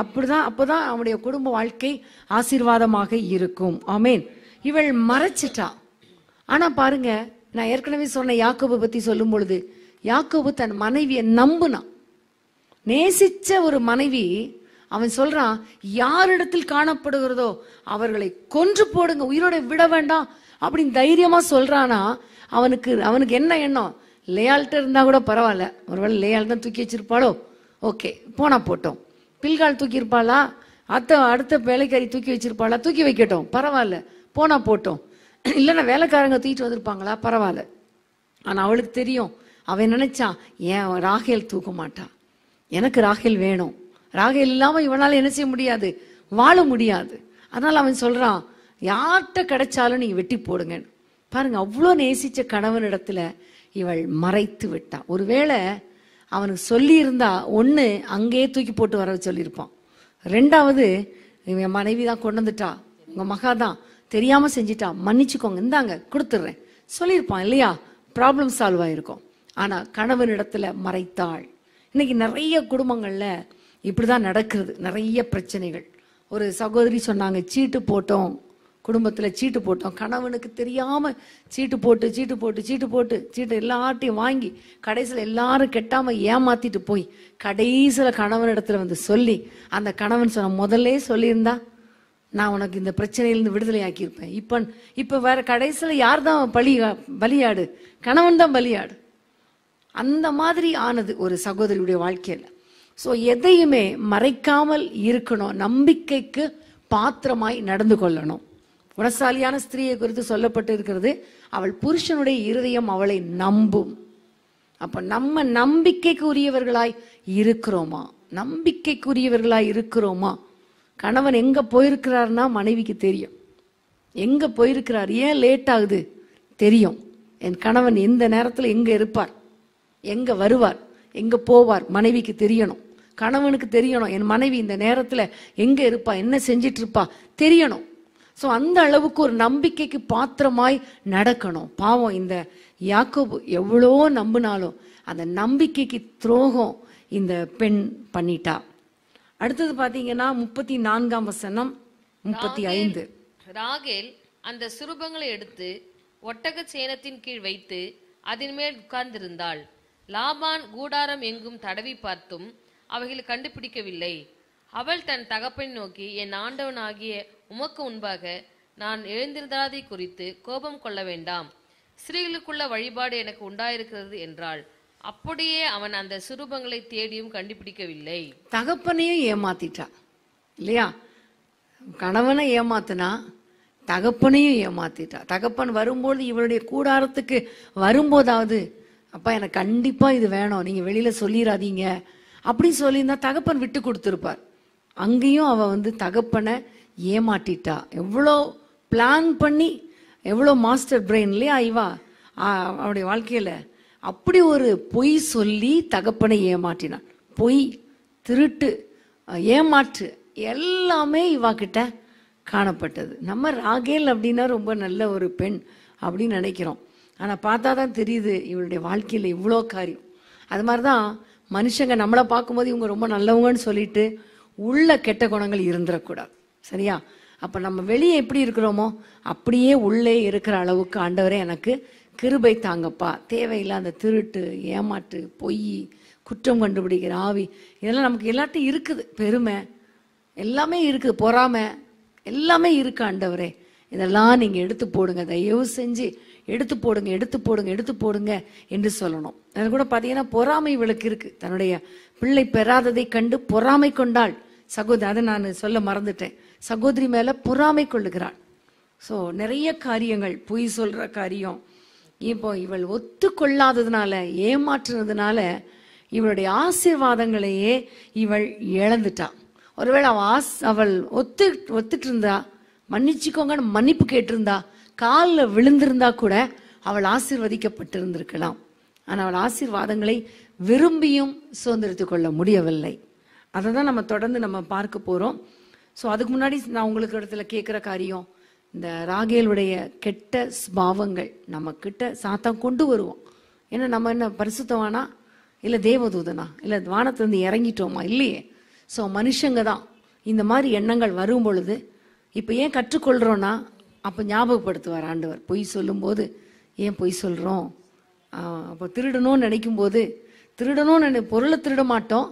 அப்படிதான் அப்போதான் அவனுடைய குடும்ப வாழ்க்கை ஆசீர்வாதமாக இருக்கும் ஆமேன் இவள் மறைச்சிட்டா ஆனால் பாருங்க நான் ஏற்கனவே சொன்ன யாக்கோபை பற்றி சொல்லும் பொழுது யாக்கோபு தன் மனைவியை நம்புனான் நேசிச்ச ஒரு மனைவி அவன் சொல்றான் யாரிடத்தில் காணப்படுகிறதோ அவர்களை கொன்று போடுங்க உயிரோட விட வேண்டாம் அப்படின்னு தைரியமா சொல்றானா அவனுக்கு அவனுக்கு என்ன எண்ணம் லேயால்ட்ட இருந்தா கூட பரவாயில்ல ஒருவேளை லேயால் தான் தூக்கி வச்சிருப்பாளோ ஓகே போனா போட்டோம் பில்கால் தூக்கி இருப்பாளா அத்தை அடுத்த வேலைக்காரி தூக்கி வச்சிருப்பாளா தூக்கி வைக்கட்டும் பரவாயில்ல போனா போட்டோம் இல்லைன்னா வேலைக்காரங்க தூக்கிட்டு வந்திருப்பாங்களா பரவாயில்ல ஆனால் அவளுக்கு தெரியும் அவன் நினைச்சான் ஏன் ராகேல் தூக்க மாட்டான் எனக்கு ராகேல் வேணும் ராகம் இல்லாமல் இவனால் என்ன செய்ய முடியாது வாழ முடியாது அதனால் அவன் சொல்கிறான் யார்கிட்ட கிடைச்சாலும் நீங்கள் வெட்டி போடுங்க பாருங்க அவ்வளோ நேசித்த கணவனிடத்தில் இவள் மறைத்து விட்டான் ஒருவேளை அவனுக்கு சொல்லியிருந்தா ஒன்று அங்கேயே தூக்கி போட்டு வர சொல்லியிருப்பான் ரெண்டாவது இவன் மனைவி தான் கொண்டு வந்துட்டா உங்கள் மகா தான் தெரியாமல் செஞ்சிட்டா மன்னிச்சுக்கோங்க இந்தாங்க கொடுத்துட்றேன் சொல்லியிருப்பான் இல்லையா ப்ராப்ளம் சால்வ் ஆகிருக்கும் ஆனால் கணவனிடத்தில் மறைத்தாள் இன்னைக்கு நிறைய குடும்பங்களில் இப்படி தான் நடக்கிறது நிறைய பிரச்சனைகள் ஒரு சகோதரி சொன்னாங்க சீட்டு போட்டோம் குடும்பத்தில் சீட்டு போட்டோம் கணவனுக்கு தெரியாமல் சீட்டு போட்டு சீட்டு போட்டு சீட்டு போட்டு சீட்டு எல்லார்ட்டையும் வாங்கி கடைசியில் எல்லாரும் கெட்டாமல் ஏமாத்திட்டு போய் கடைசியில் கணவன் இடத்துல வந்து சொல்லி அந்த கணவன் சொன்ன முதல்ல சொல்லியிருந்தா நான் உனக்கு இந்த பிரச்சனையிலேருந்து விடுதலை ஆக்கியிருப்பேன் இப்போ இப்போ வேற கடைசியில் யார் தான் பலி பலியாடு கணவன் தான் பலியாடு அந்த மாதிரி ஆனது ஒரு சகோதரியுடைய வாழ்க்கையில் ஸோ எதையுமே மறைக்காமல் இருக்கணும் நம்பிக்கைக்கு பாத்திரமாய் நடந்து கொள்ளணும் குணசாலியான ஸ்திரீயை குறித்து சொல்லப்பட்டு இருக்கிறது அவள் புருஷனுடைய இருதயம் அவளை நம்பும் அப்போ நம்ம நம்பிக்கைக்குரியவர்களாய் இருக்கிறோமா நம்பிக்கைக்குரியவர்களாய் இருக்கிறோமா கணவன் எங்கே போயிருக்கிறாருன்னா மனைவிக்கு தெரியும் எங்கே போயிருக்கிறார் ஏன் லேட் ஆகுது தெரியும் என் கணவன் எந்த நேரத்தில் எங்கே இருப்பார் எங்கே வருவார் எங்கே போவார் மனைவிக்கு தெரியணும் கணவனுக்கு தெரியணும் என் மனைவி இந்த நேரத்தில் எங்கே இருப்பா என்ன செஞ்சிட்டு இருப்பா தெரியணும் ஸோ அந்த அளவுக்கு ஒரு நம்பிக்கைக்கு பாத்திரமாய் நடக்கணும் பாவம் இந்த யாக்கோபு எவ்வளோ நம்பினாலும் அந்த நம்பிக்கைக்கு துரோகம் இந்த பெண் பண்ணிட்டா அடுத்தது பார்த்தீங்கன்னா முப்பத்தி நான்காம் வசனம் முப்பத்தி ஐந்து ராகேல் அந்த சுரூபங்களை எடுத்து ஒட்டக சேனத்தின் கீழ் வைத்து அதன் மேல் உட்கார்ந்திருந்தாள் லாபான் கூடாரம் எங்கும் தடவி பார்த்தும் அவைகளை கண்டுபிடிக்கவில்லை அவள் தன் தகப்பை நோக்கி என் ஆண்டவனாகிய உமக்கு முன்பாக நான் எழுந்திருந்ததை குறித்து கோபம் கொள்ள வேண்டாம் ஸ்திரீகளுக்குள்ள வழிபாடு எனக்கு உண்டாயிருக்கிறது என்றாள் அப்படியே அவன் அந்த சுரூபங்களை தேடியும் கண்டுபிடிக்கவில்லை தகப்பனையும் ஏமாத்திட்டா இல்லையா கணவனை ஏமாத்தினா தகப்பனையும் ஏமாத்திட்டா தகப்பன் வரும்போது இவளுடைய கூடாரத்துக்கு வரும்போதாவது அப்பா எனக்கு கண்டிப்பாக இது வேணும் நீங்கள் வெளியில் சொல்லிடாதீங்க அப்படின்னு சொல்லியிருந்தா தகப்பன் விட்டு கொடுத்துருப்பார் அங்கேயும் அவள் வந்து தகப்பனை ஏமாட்டிட்டா எவ்வளோ பிளான் பண்ணி எவ்வளோ மாஸ்டர் பிரெயின் இல்லையா இவா அவனுடைய வாழ்க்கையில் அப்படி ஒரு பொய் சொல்லி தகப்பனை ஏமாற்றினான் பொய் திருட்டு ஏமாற்று எல்லாமே இவா கிட்ட காணப்பட்டது நம்ம ராகேல் அப்படின்னா ரொம்ப நல்ல ஒரு பெண் அப்படின்னு நினைக்கிறோம் ஆனால் பார்த்தா தான் தெரியுது இவளுடைய வாழ்க்கையில் இவ்வளோ காரியம் அது மாதிரி தான் மனுஷங்க நம்மளை பார்க்கும்போது இவங்க ரொம்ப நல்லவங்கன்னு சொல்லிட்டு உள்ள கெட்ட குணங்கள் இருந்துடக்கூடாது சரியா அப்போ நம்ம வெளியே எப்படி இருக்கிறோமோ அப்படியே உள்ளே இருக்கிற அளவுக்கு ஆண்டவரே எனக்கு கிருபை தாங்கப்பா அந்த திருட்டு ஏமாற்று பொய் குற்றம் கண்டுபிடிக்கிற ஆவி இதெல்லாம் நமக்கு எல்லாத்தையும் இருக்குது பெருமை எல்லாமே இருக்குது பொறாமை எல்லாமே இருக்கு ஆண்டவரே இதெல்லாம் நீங்கள் எடுத்து போடுங்க தயவு செஞ்சு எடுத்து போடுங்க எடுத்து போடுங்க எடுத்து போடுங்க என்று சொல்லணும் அதில் கூட பார்த்தீங்கன்னா பொறாமை இவளுக்கு இருக்கு தன்னுடைய பிள்ளை பெறாததை கண்டு பொறாமை கொண்டாள் சகோதரி அதை நான் சொல்ல மறந்துட்டேன் சகோதரி மேலே பொறாமை கொள்ளுகிறாள் ஸோ நிறைய காரியங்கள் பொய் சொல்கிற காரியம் இப்போ இவள் ஒத்துக்கொள்ளாததுனால ஏமாற்றுனதுனால இவளுடைய ஆசீர்வாதங்களையே இவள் இழந்துட்டா ஒருவேளை அவள் ஆஸ் அவள் ஒத்து ஒத்துட்டு இருந்தா மன்னிச்சுக்கோங்கன்னு மன்னிப்பு கேட்டிருந்தா காலில் விழுந்திருந்தா கூட அவள் ஆசிர்வதிக்கப்பட்டிருந்திருக்கலாம் ஆனால் அவள் ஆசீர்வாதங்களை விரும்பியும் சுதந்திரித்து கொள்ள முடியவில்லை அதை தான் நம்ம தொடர்ந்து நம்ம பார்க்க போகிறோம் ஸோ அதுக்கு முன்னாடி நான் உங்களுக்கு இடத்துல கேட்குற காரியம் இந்த ராகேலுடைய கெட்ட ஸ்பாவங்கள் நம்ம கிட்ட சாத்தான் கொண்டு வருவோம் ஏன்னா நம்ம என்ன பரிசுத்தவானா இல்லை தேவதூதனா இல்லை வானத்திலேருந்து இறங்கிட்டோமா இல்லையே ஸோ மனுஷங்க தான் இந்த மாதிரி எண்ணங்கள் வரும் பொழுது இப்போ ஏன் கற்றுக்கொள்கிறோன்னா அப்போ ஞாபகப்படுத்துவார் ஆண்டவர் பொய் சொல்லும்போது ஏன் பொய் சொல்கிறோம் அப்போ திருடணும்னு நினைக்கும் போது திருடணும்னு நினை பொருளை திருட மாட்டோம்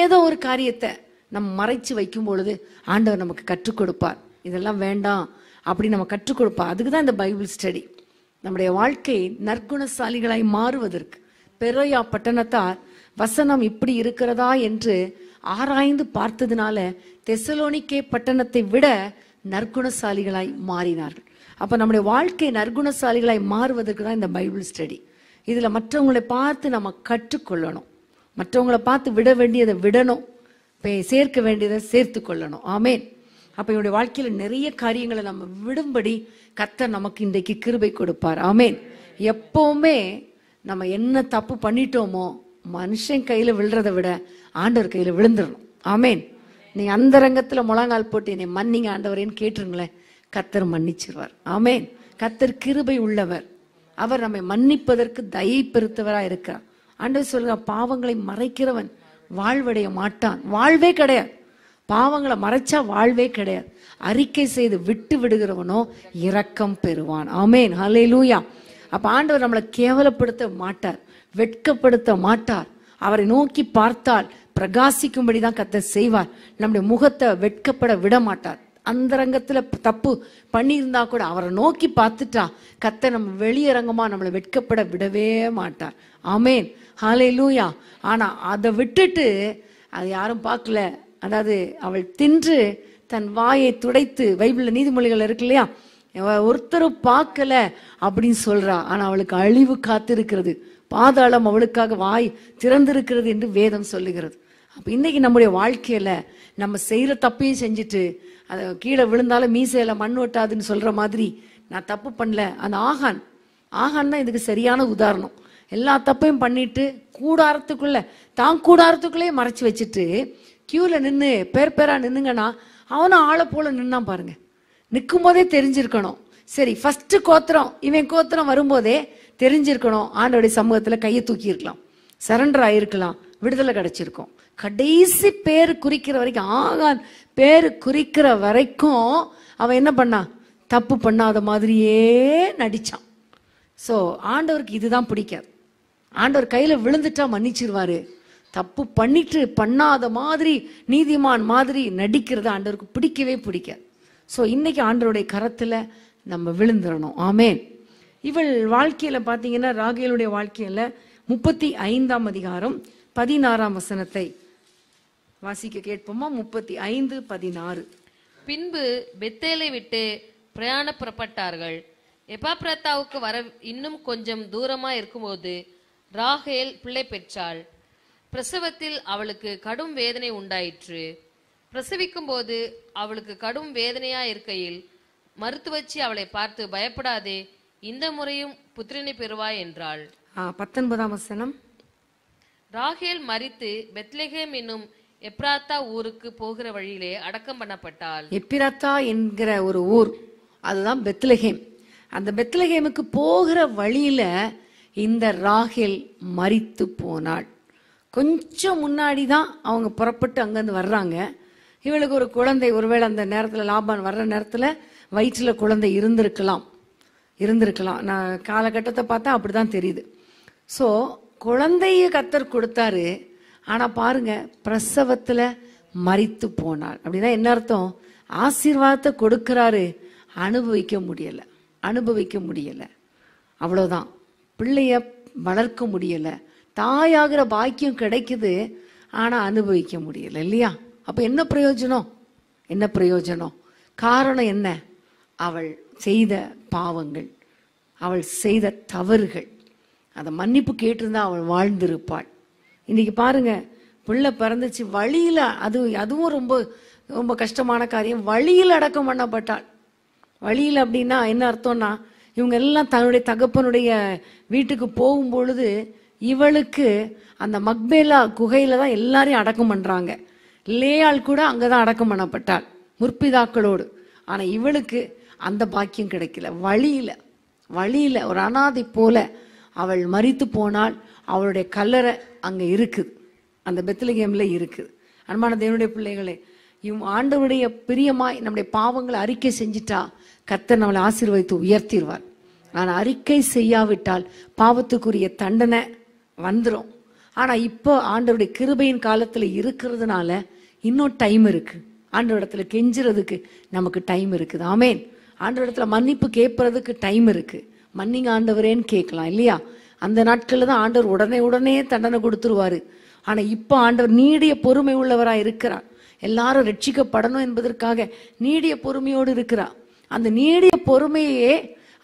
ஏதோ ஒரு காரியத்தை நம்ம மறைச்சு வைக்கும் பொழுது ஆண்டவர் நமக்கு கற்றுக் கொடுப்பார் இதெல்லாம் வேண்டாம் அப்படி நம்ம கற்றுக் கொடுப்பார் அதுக்கு தான் இந்த பைபிள் ஸ்டடி நம்முடைய வாழ்க்கை நற்குணசாலிகளாய் மாறுவதற்கு பெரையா பட்டணத்தார் வசனம் இப்படி இருக்கிறதா என்று ஆராய்ந்து பார்த்ததுனால தெசலோனிக்கே பட்டணத்தை விட நற்குணசாலிகளாய் மாறினார்கள் அப்போ நம்முடைய வாழ்க்கை நற்குணசாலிகளாய் மாறுவதற்கு தான் இந்த பைபிள் ஸ்டடி இதில் மற்றவங்களை பார்த்து நம்ம கற்றுக்கொள்ளணும் மற்றவங்களை பார்த்து விட வேண்டியதை விடணும் சேர்க்க வேண்டியதை சேர்த்து கொள்ளணும் ஆமேன் அப்போ என்னுடைய வாழ்க்கையில் நிறைய காரியங்களை நம்ம விடும்படி கத்த நமக்கு இன்றைக்கு கிருபை கொடுப்பார் ஆமேன் எப்போவுமே நம்ம என்ன தப்பு பண்ணிட்டோமோ மனுஷன் கையில் விழுறதை விட ஆண்டவர் கையில் விழுந்துடணும் ஆமேன் நீ அந்த ரங்கத்தில் முழங்கால் போட்டு என்னை மன்னிங்க ஆண்டவரேன்னு கேட்டுருங்களேன் கத்தர் மன்னிச்சிருவார் ஆமேன் கத்தர் கிருபை உள்ளவர் அவர் நம்மை மன்னிப்பதற்கு தயை பெருத்தவராக இருக்கிறார் ஆண்டவர் சொல்ற பாவங்களை மறைக்கிறவன் வாழ்வடைய மாட்டான் வாழ்வே கிடையாது பாவங்களை மறைச்சா வாழ்வே கிடையாது அறிக்கை செய்து விட்டு விடுகிறவனோ இரக்கம் பெறுவான் ஆமேன் ஹலே லூயா அப்ப ஆண்டவர் நம்மளை கேவலப்படுத்த மாட்டார் வெட்கப்படுத்த மாட்டார் அவரை நோக்கி பார்த்தால் பிரகாசிக்கும்படி தான் கத்த செய்வார் நம்முடைய முகத்தை வெட்கப்பட விட மாட்டார் அந்தரங்கத்தில் தப்பு பண்ணியிருந்தா கூட அவரை நோக்கி பார்த்துட்டா கத்தை நம்ம வெளியரங்கமாக நம்மளை வெட்கப்பட விடவே மாட்டார் ஆமேன் ஹாலே லூயா ஆனால் அதை விட்டுட்டு அதை யாரும் பார்க்கல அதாவது அவள் தின்று தன் வாயை துடைத்து பைபிளில் நீதிமொழிகள் இருக்கு இல்லையா ஒருத்தரும் பார்க்கல அப்படின்னு சொல்றா ஆனா அவளுக்கு அழிவு காத்திருக்கிறது பாதாளம் அவளுக்காக வாய் திறந்திருக்கிறது என்று வேதம் சொல்லுகிறது அப்போ இன்னைக்கு நம்முடைய வாழ்க்கையில நம்ம செய்யற தப்பையும் செஞ்சுட்டு அது கீழே விழுந்தாலும் மீசையில் மண் ஒட்டாதுன்னு சொல்கிற மாதிரி நான் தப்பு பண்ணல அந்த ஆகான் ஆகான் தான் இதுக்கு சரியான உதாரணம் எல்லா தப்பையும் பண்ணிட்டு கூடாரத்துக்குள்ளே தான் கூடாரத்துக்குள்ளேயே மறைச்சி வச்சுட்டு கியூவில் நின்று பேர் பேராக நின்றுங்கன்னா அவனும் ஆளை போல் நின்னா பாருங்க நிற்கும் போதே தெரிஞ்சிருக்கணும் சரி ஃபஸ்ட்டு கோத்திரம் இவன் கோத்திரம் வரும்போதே தெரிஞ்சிருக்கணும் ஆண்டோடைய சமூகத்தில் கையை தூக்கியிருக்கலாம் சரண்டர் ஆகிருக்கலாம் விடுதலை கிடச்சிருக்கோம் கடைசி பேர் குறிக்கிற வரைக்கும் ஆகான் பேர் குறிக்கிற வரைக்கும் அவன் என்ன பண்ணா தப்பு பண்ணாத மாதிரியே நடித்தான் ஸோ ஆண்டவருக்கு இதுதான் பிடிக்காது ஆண்டவர் கையில் விழுந்துட்டா மன்னிச்சிருவாரு தப்பு பண்ணிட்டு பண்ணாத மாதிரி நீதிமான் மாதிரி நடிக்கிறது ஆண்டவருக்கு பிடிக்கவே பிடிக்காது ஸோ இன்னைக்கு ஆண்டவருடைய கரத்தில் நம்ம விழுந்துடணும் ஆமேன் இவள் வாழ்க்கையில் பார்த்தீங்கன்னா ராகேலுடைய வாழ்க்கையில் முப்பத்தி ஐந்தாம் அதிகாரம் பதினாறாம் வசனத்தை வாசிக்க கேட்போமா முப்பத்தி ஐந்து பதினாறு பின்பு பெத்தேலை விட்டு பிரயாண புறப்பட்டார்கள் எபாப்ரத்தாவுக்கு வர இன்னும் கொஞ்சம் தூரமா இருக்கும்போது ராகேல் பிள்ளை பெற்றாள் பிரசவத்தில் அவளுக்கு கடும் வேதனை உண்டாயிற்று பிரசவிக்கும் போது அவளுக்கு கடும் வேதனையா இருக்கையில் மருத்துவச்சி அவளை பார்த்து பயப்படாதே இந்த முறையும் புத்திரனை பெறுவாய் என்றாள் பத்தொன்பதாம் வசனம் ராகேல் மறித்து பெத்லெகேம் என்னும் எப்ராத்தா ஊருக்கு போகிற வழியிலே அடக்கம் பண்ணப்பட்டால் எப்பிராத்தா என்கிற ஒரு ஊர் அதுதான் பெத்லகேம் அந்த பெத்லஹேமுக்கு போகிற வழியில இந்த ராகில் மறித்து போனாள் கொஞ்சம் முன்னாடி தான் அவங்க புறப்பட்டு அங்கேருந்து வர்றாங்க இவளுக்கு ஒரு குழந்தை ஒருவேளை அந்த நேரத்தில் லாபான் வர்ற நேரத்தில் வயிற்றில் குழந்தை இருந்திருக்கலாம் இருந்திருக்கலாம் நான் காலகட்டத்தை பார்த்தா அப்படி தான் தெரியுது ஸோ குழந்தைய கத்தர் கொடுத்தாரு ஆனால் பாருங்க பிரசவத்தில் மறித்து போனாள் அப்படின்னா என்ன அர்த்தம் ஆசீர்வாதத்தை கொடுக்கிறாரு அனுபவிக்க முடியலை அனுபவிக்க முடியலை அவ்வளோதான் பிள்ளைய வளர்க்க முடியலை தாயாகிற பாக்கியம் கிடைக்குது ஆனால் அனுபவிக்க முடியலை இல்லையா அப்போ என்ன பிரயோஜனம் என்ன பிரயோஜனம் காரணம் என்ன அவள் செய்த பாவங்கள் அவள் செய்த தவறுகள் அதை மன்னிப்பு கேட்டிருந்தா அவள் வாழ்ந்திருப்பாள் இன்னைக்கு பாருங்க பிள்ளை பிறந்துச்சு வழியில் அது அதுவும் ரொம்ப ரொம்ப கஷ்டமான காரியம் வழியில் அடக்கம் பண்ணப்பட்டாள் வழியில் அப்படின்னா என்ன அர்த்தம்னா இவங்க எல்லாம் தன்னுடைய தகப்பனுடைய வீட்டுக்கு போகும் பொழுது இவளுக்கு அந்த மக்பேலா குகையில தான் எல்லாரையும் அடக்கம் பண்ணுறாங்க லேயாள் கூட அங்கே தான் அடக்கம் பண்ணப்பட்டாள் முற்பிதாக்களோடு ஆனால் இவளுக்கு அந்த பாக்கியம் கிடைக்கல வழியில் வழியில் ஒரு அனாதை போல அவள் மறித்து போனால் அவளுடைய கல்லறை அங்கே இருக்குது அந்த பெத்லகேமில் இருக்குது அன்பான தேவனுடைய பிள்ளைகளே இவ் ஆண்டவருடைய பிரியமாய் நம்முடைய பாவங்களை அறிக்கை செஞ்சிட்டா கத்தர் நம்மளை ஆசீர்வதித்து உயர்த்திடுவார் ஆனால் அறிக்கை செய்யாவிட்டால் பாவத்துக்குரிய தண்டனை வந்துடும் ஆனால் இப்போ ஆண்டவருடைய கிருபையின் காலத்தில் இருக்கிறதுனால இன்னும் டைம் இருக்குது ஆண்டவரிடத்துல கெஞ்சுறதுக்கு நமக்கு டைம் இருக்குது ஆமேன் ஆண்டவரிடத்துல மன்னிப்பு கேட்பறதுக்கு டைம் இருக்குது மன்னிங்க ஆண்டவரேன்னு கேட்கலாம் இல்லையா அந்த நாட்களில் தான் ஆண்டவர் உடனே உடனே தண்டனை கொடுத்துருவார் ஆனால் இப்போ ஆண்டவர் நீடிய பொறுமை உள்ளவராக இருக்கிறார் எல்லாரும் ரட்சிக்கப்படணும் என்பதற்காக நீடிய பொறுமையோடு இருக்கிறார் அந்த நீடிய பொறுமையே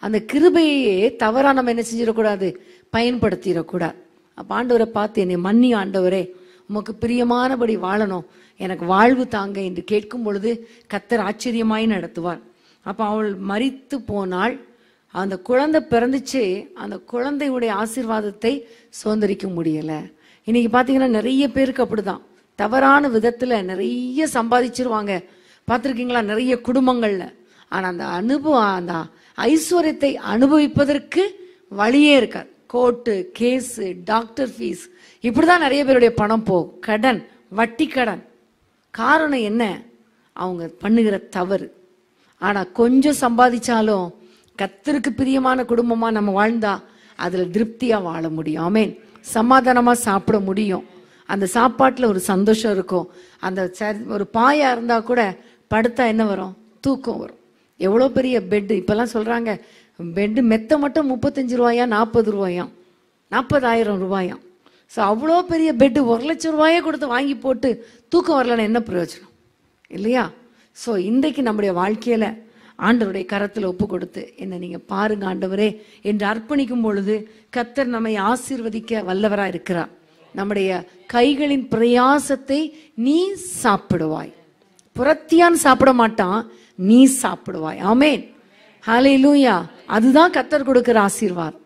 அந்த கிருபையே தவறாக நம்ம என்ன செஞ்சிடக்கூடாது பயன்படுத்திடக்கூடாது அப்போ ஆண்டவரை பார்த்து என்னை மன்னி ஆண்டவரே உமக்கு பிரியமானபடி வாழணும் எனக்கு வாழ்வு தாங்க என்று கேட்கும் பொழுது கத்தர் ஆச்சரியமாய் நடத்துவார் அப்போ அவள் மறித்து போனால் அந்த குழந்தை பிறந்துச்சு அந்த குழந்தையுடைய ஆசீர்வாதத்தை சுதந்திரிக்க முடியலை இன்னைக்கு பார்த்தீங்கன்னா நிறைய பேருக்கு அப்படிதான் தவறான விதத்தில் நிறைய சம்பாதிச்சிருவாங்க பார்த்துருக்கீங்களா நிறைய குடும்பங்களில் ஆனால் அந்த அனுபவம் அந்த ஐஸ்வர்யத்தை அனுபவிப்பதற்கு வழியே இருக்காது கோர்ட்டு கேஸு டாக்டர் ஃபீஸ் இப்படி தான் நிறைய பேருடைய பணம் போகும் கடன் வட்டி கடன் காரணம் என்ன அவங்க பண்ணுகிற தவறு ஆனால் கொஞ்சம் சம்பாதிச்சாலும் கத்தருக்கு பிரியமான குடும்பமாக நம்ம வாழ்ந்தா அதில் திருப்தியாக வாழ முடியும் ஆமேன் சமாதானமாக சாப்பிட முடியும் அந்த சாப்பாட்டில் ஒரு சந்தோஷம் இருக்கும் அந்த ஒரு பாயாக இருந்தால் கூட படுத்தா என்ன வரும் தூக்கம் வரும் எவ்வளோ பெரிய பெட்டு இப்போல்லாம் சொல்கிறாங்க பெட்டு மெத்த மட்டும் முப்பத்தஞ்சு ரூபாயா நாற்பது ரூபாயாம் நாற்பதாயிரம் ரூபாயாம் ஸோ அவ்வளோ பெரிய பெட்டு ஒரு லட்சம் ரூபாயே கொடுத்து வாங்கி போட்டு தூக்கம் வரலன்னா என்ன பிரயோஜனம் இல்லையா ஸோ இன்றைக்கு நம்முடைய வாழ்க்கையில் ஆண்டவருடைய கரத்தில் ஒப்பு கொடுத்து என்ன நீங்கள் பாருங்க ஆண்டவரே என்று அர்ப்பணிக்கும் பொழுது கத்தர் நம்மை ஆசீர்வதிக்க வல்லவராக இருக்கிறார் நம்முடைய கைகளின் பிரயாசத்தை நீ சாப்பிடுவாய் புரத்தியான் சாப்பிட மாட்டான் நீ சாப்பிடுவாய் ஆமேன் ஹலே லூயா அதுதான் கத்தர் கொடுக்கிற ஆசீர்வாதம்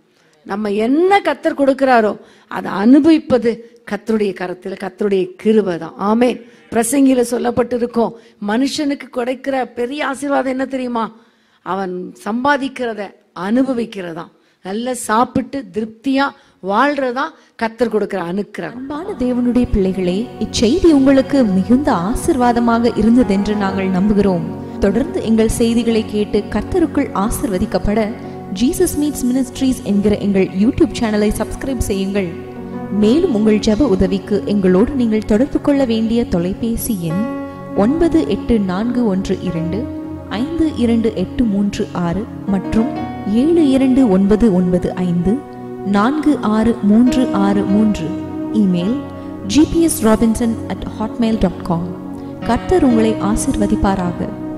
நம்ம என்ன கத்தர் கொடுக்கிறாரோ அதை அனுபவிப்பது கத்தருடைய கரத்தில் கத்தருடைய கிருபை தான் ஆமே பிரசங்கில சொல்லப்பட்டிருக்கோம் மனுஷனுக்கு கிடைக்கிற பெரிய ஆசீர்வாதம் என்ன தெரியுமா அவன் சம்பாதிக்கிறத அனுபவிக்கிறதா நல்லா சாப்பிட்டு திருப்தியா வாழ்றதா கத்தர் கொடுக்கிற அனுக்கிற அன்பான தேவனுடைய பிள்ளைகளே இச்செய்தி உங்களுக்கு மிகுந்த ஆசிர்வாதமாக இருந்ததென்று நாங்கள் நம்புகிறோம் தொடர்ந்து எங்கள் செய்திகளை கேட்டு கத்தருக்குள் ஆசிர்வதிக்கப்பட ஜீசஸ் மீட்ஸ் மினிஸ்ட்ரீஸ் என்கிற எங்கள் யூடியூப் சேனலை சப்ஸ்கிரைப் செய்யுங்கள் மேலும் உங்கள் ஜப உதவிக்கு எங்களோடு நீங்கள் தொடர்பு கொள்ள வேண்டிய தொலைபேசி எண் ஒன்பது எட்டு நான்கு ஒன்று இரண்டு ஐந்து இரண்டு எட்டு மூன்று ஆறு மற்றும் ஏழு இரண்டு ஒன்பது ஒன்பது ஐந்து நான்கு ஆறு மூன்று ஆறு மூன்று email GPS Robinson at Hotmail dot com கர்த்தர் உங்களை ஆசிர்வதிப்பாராக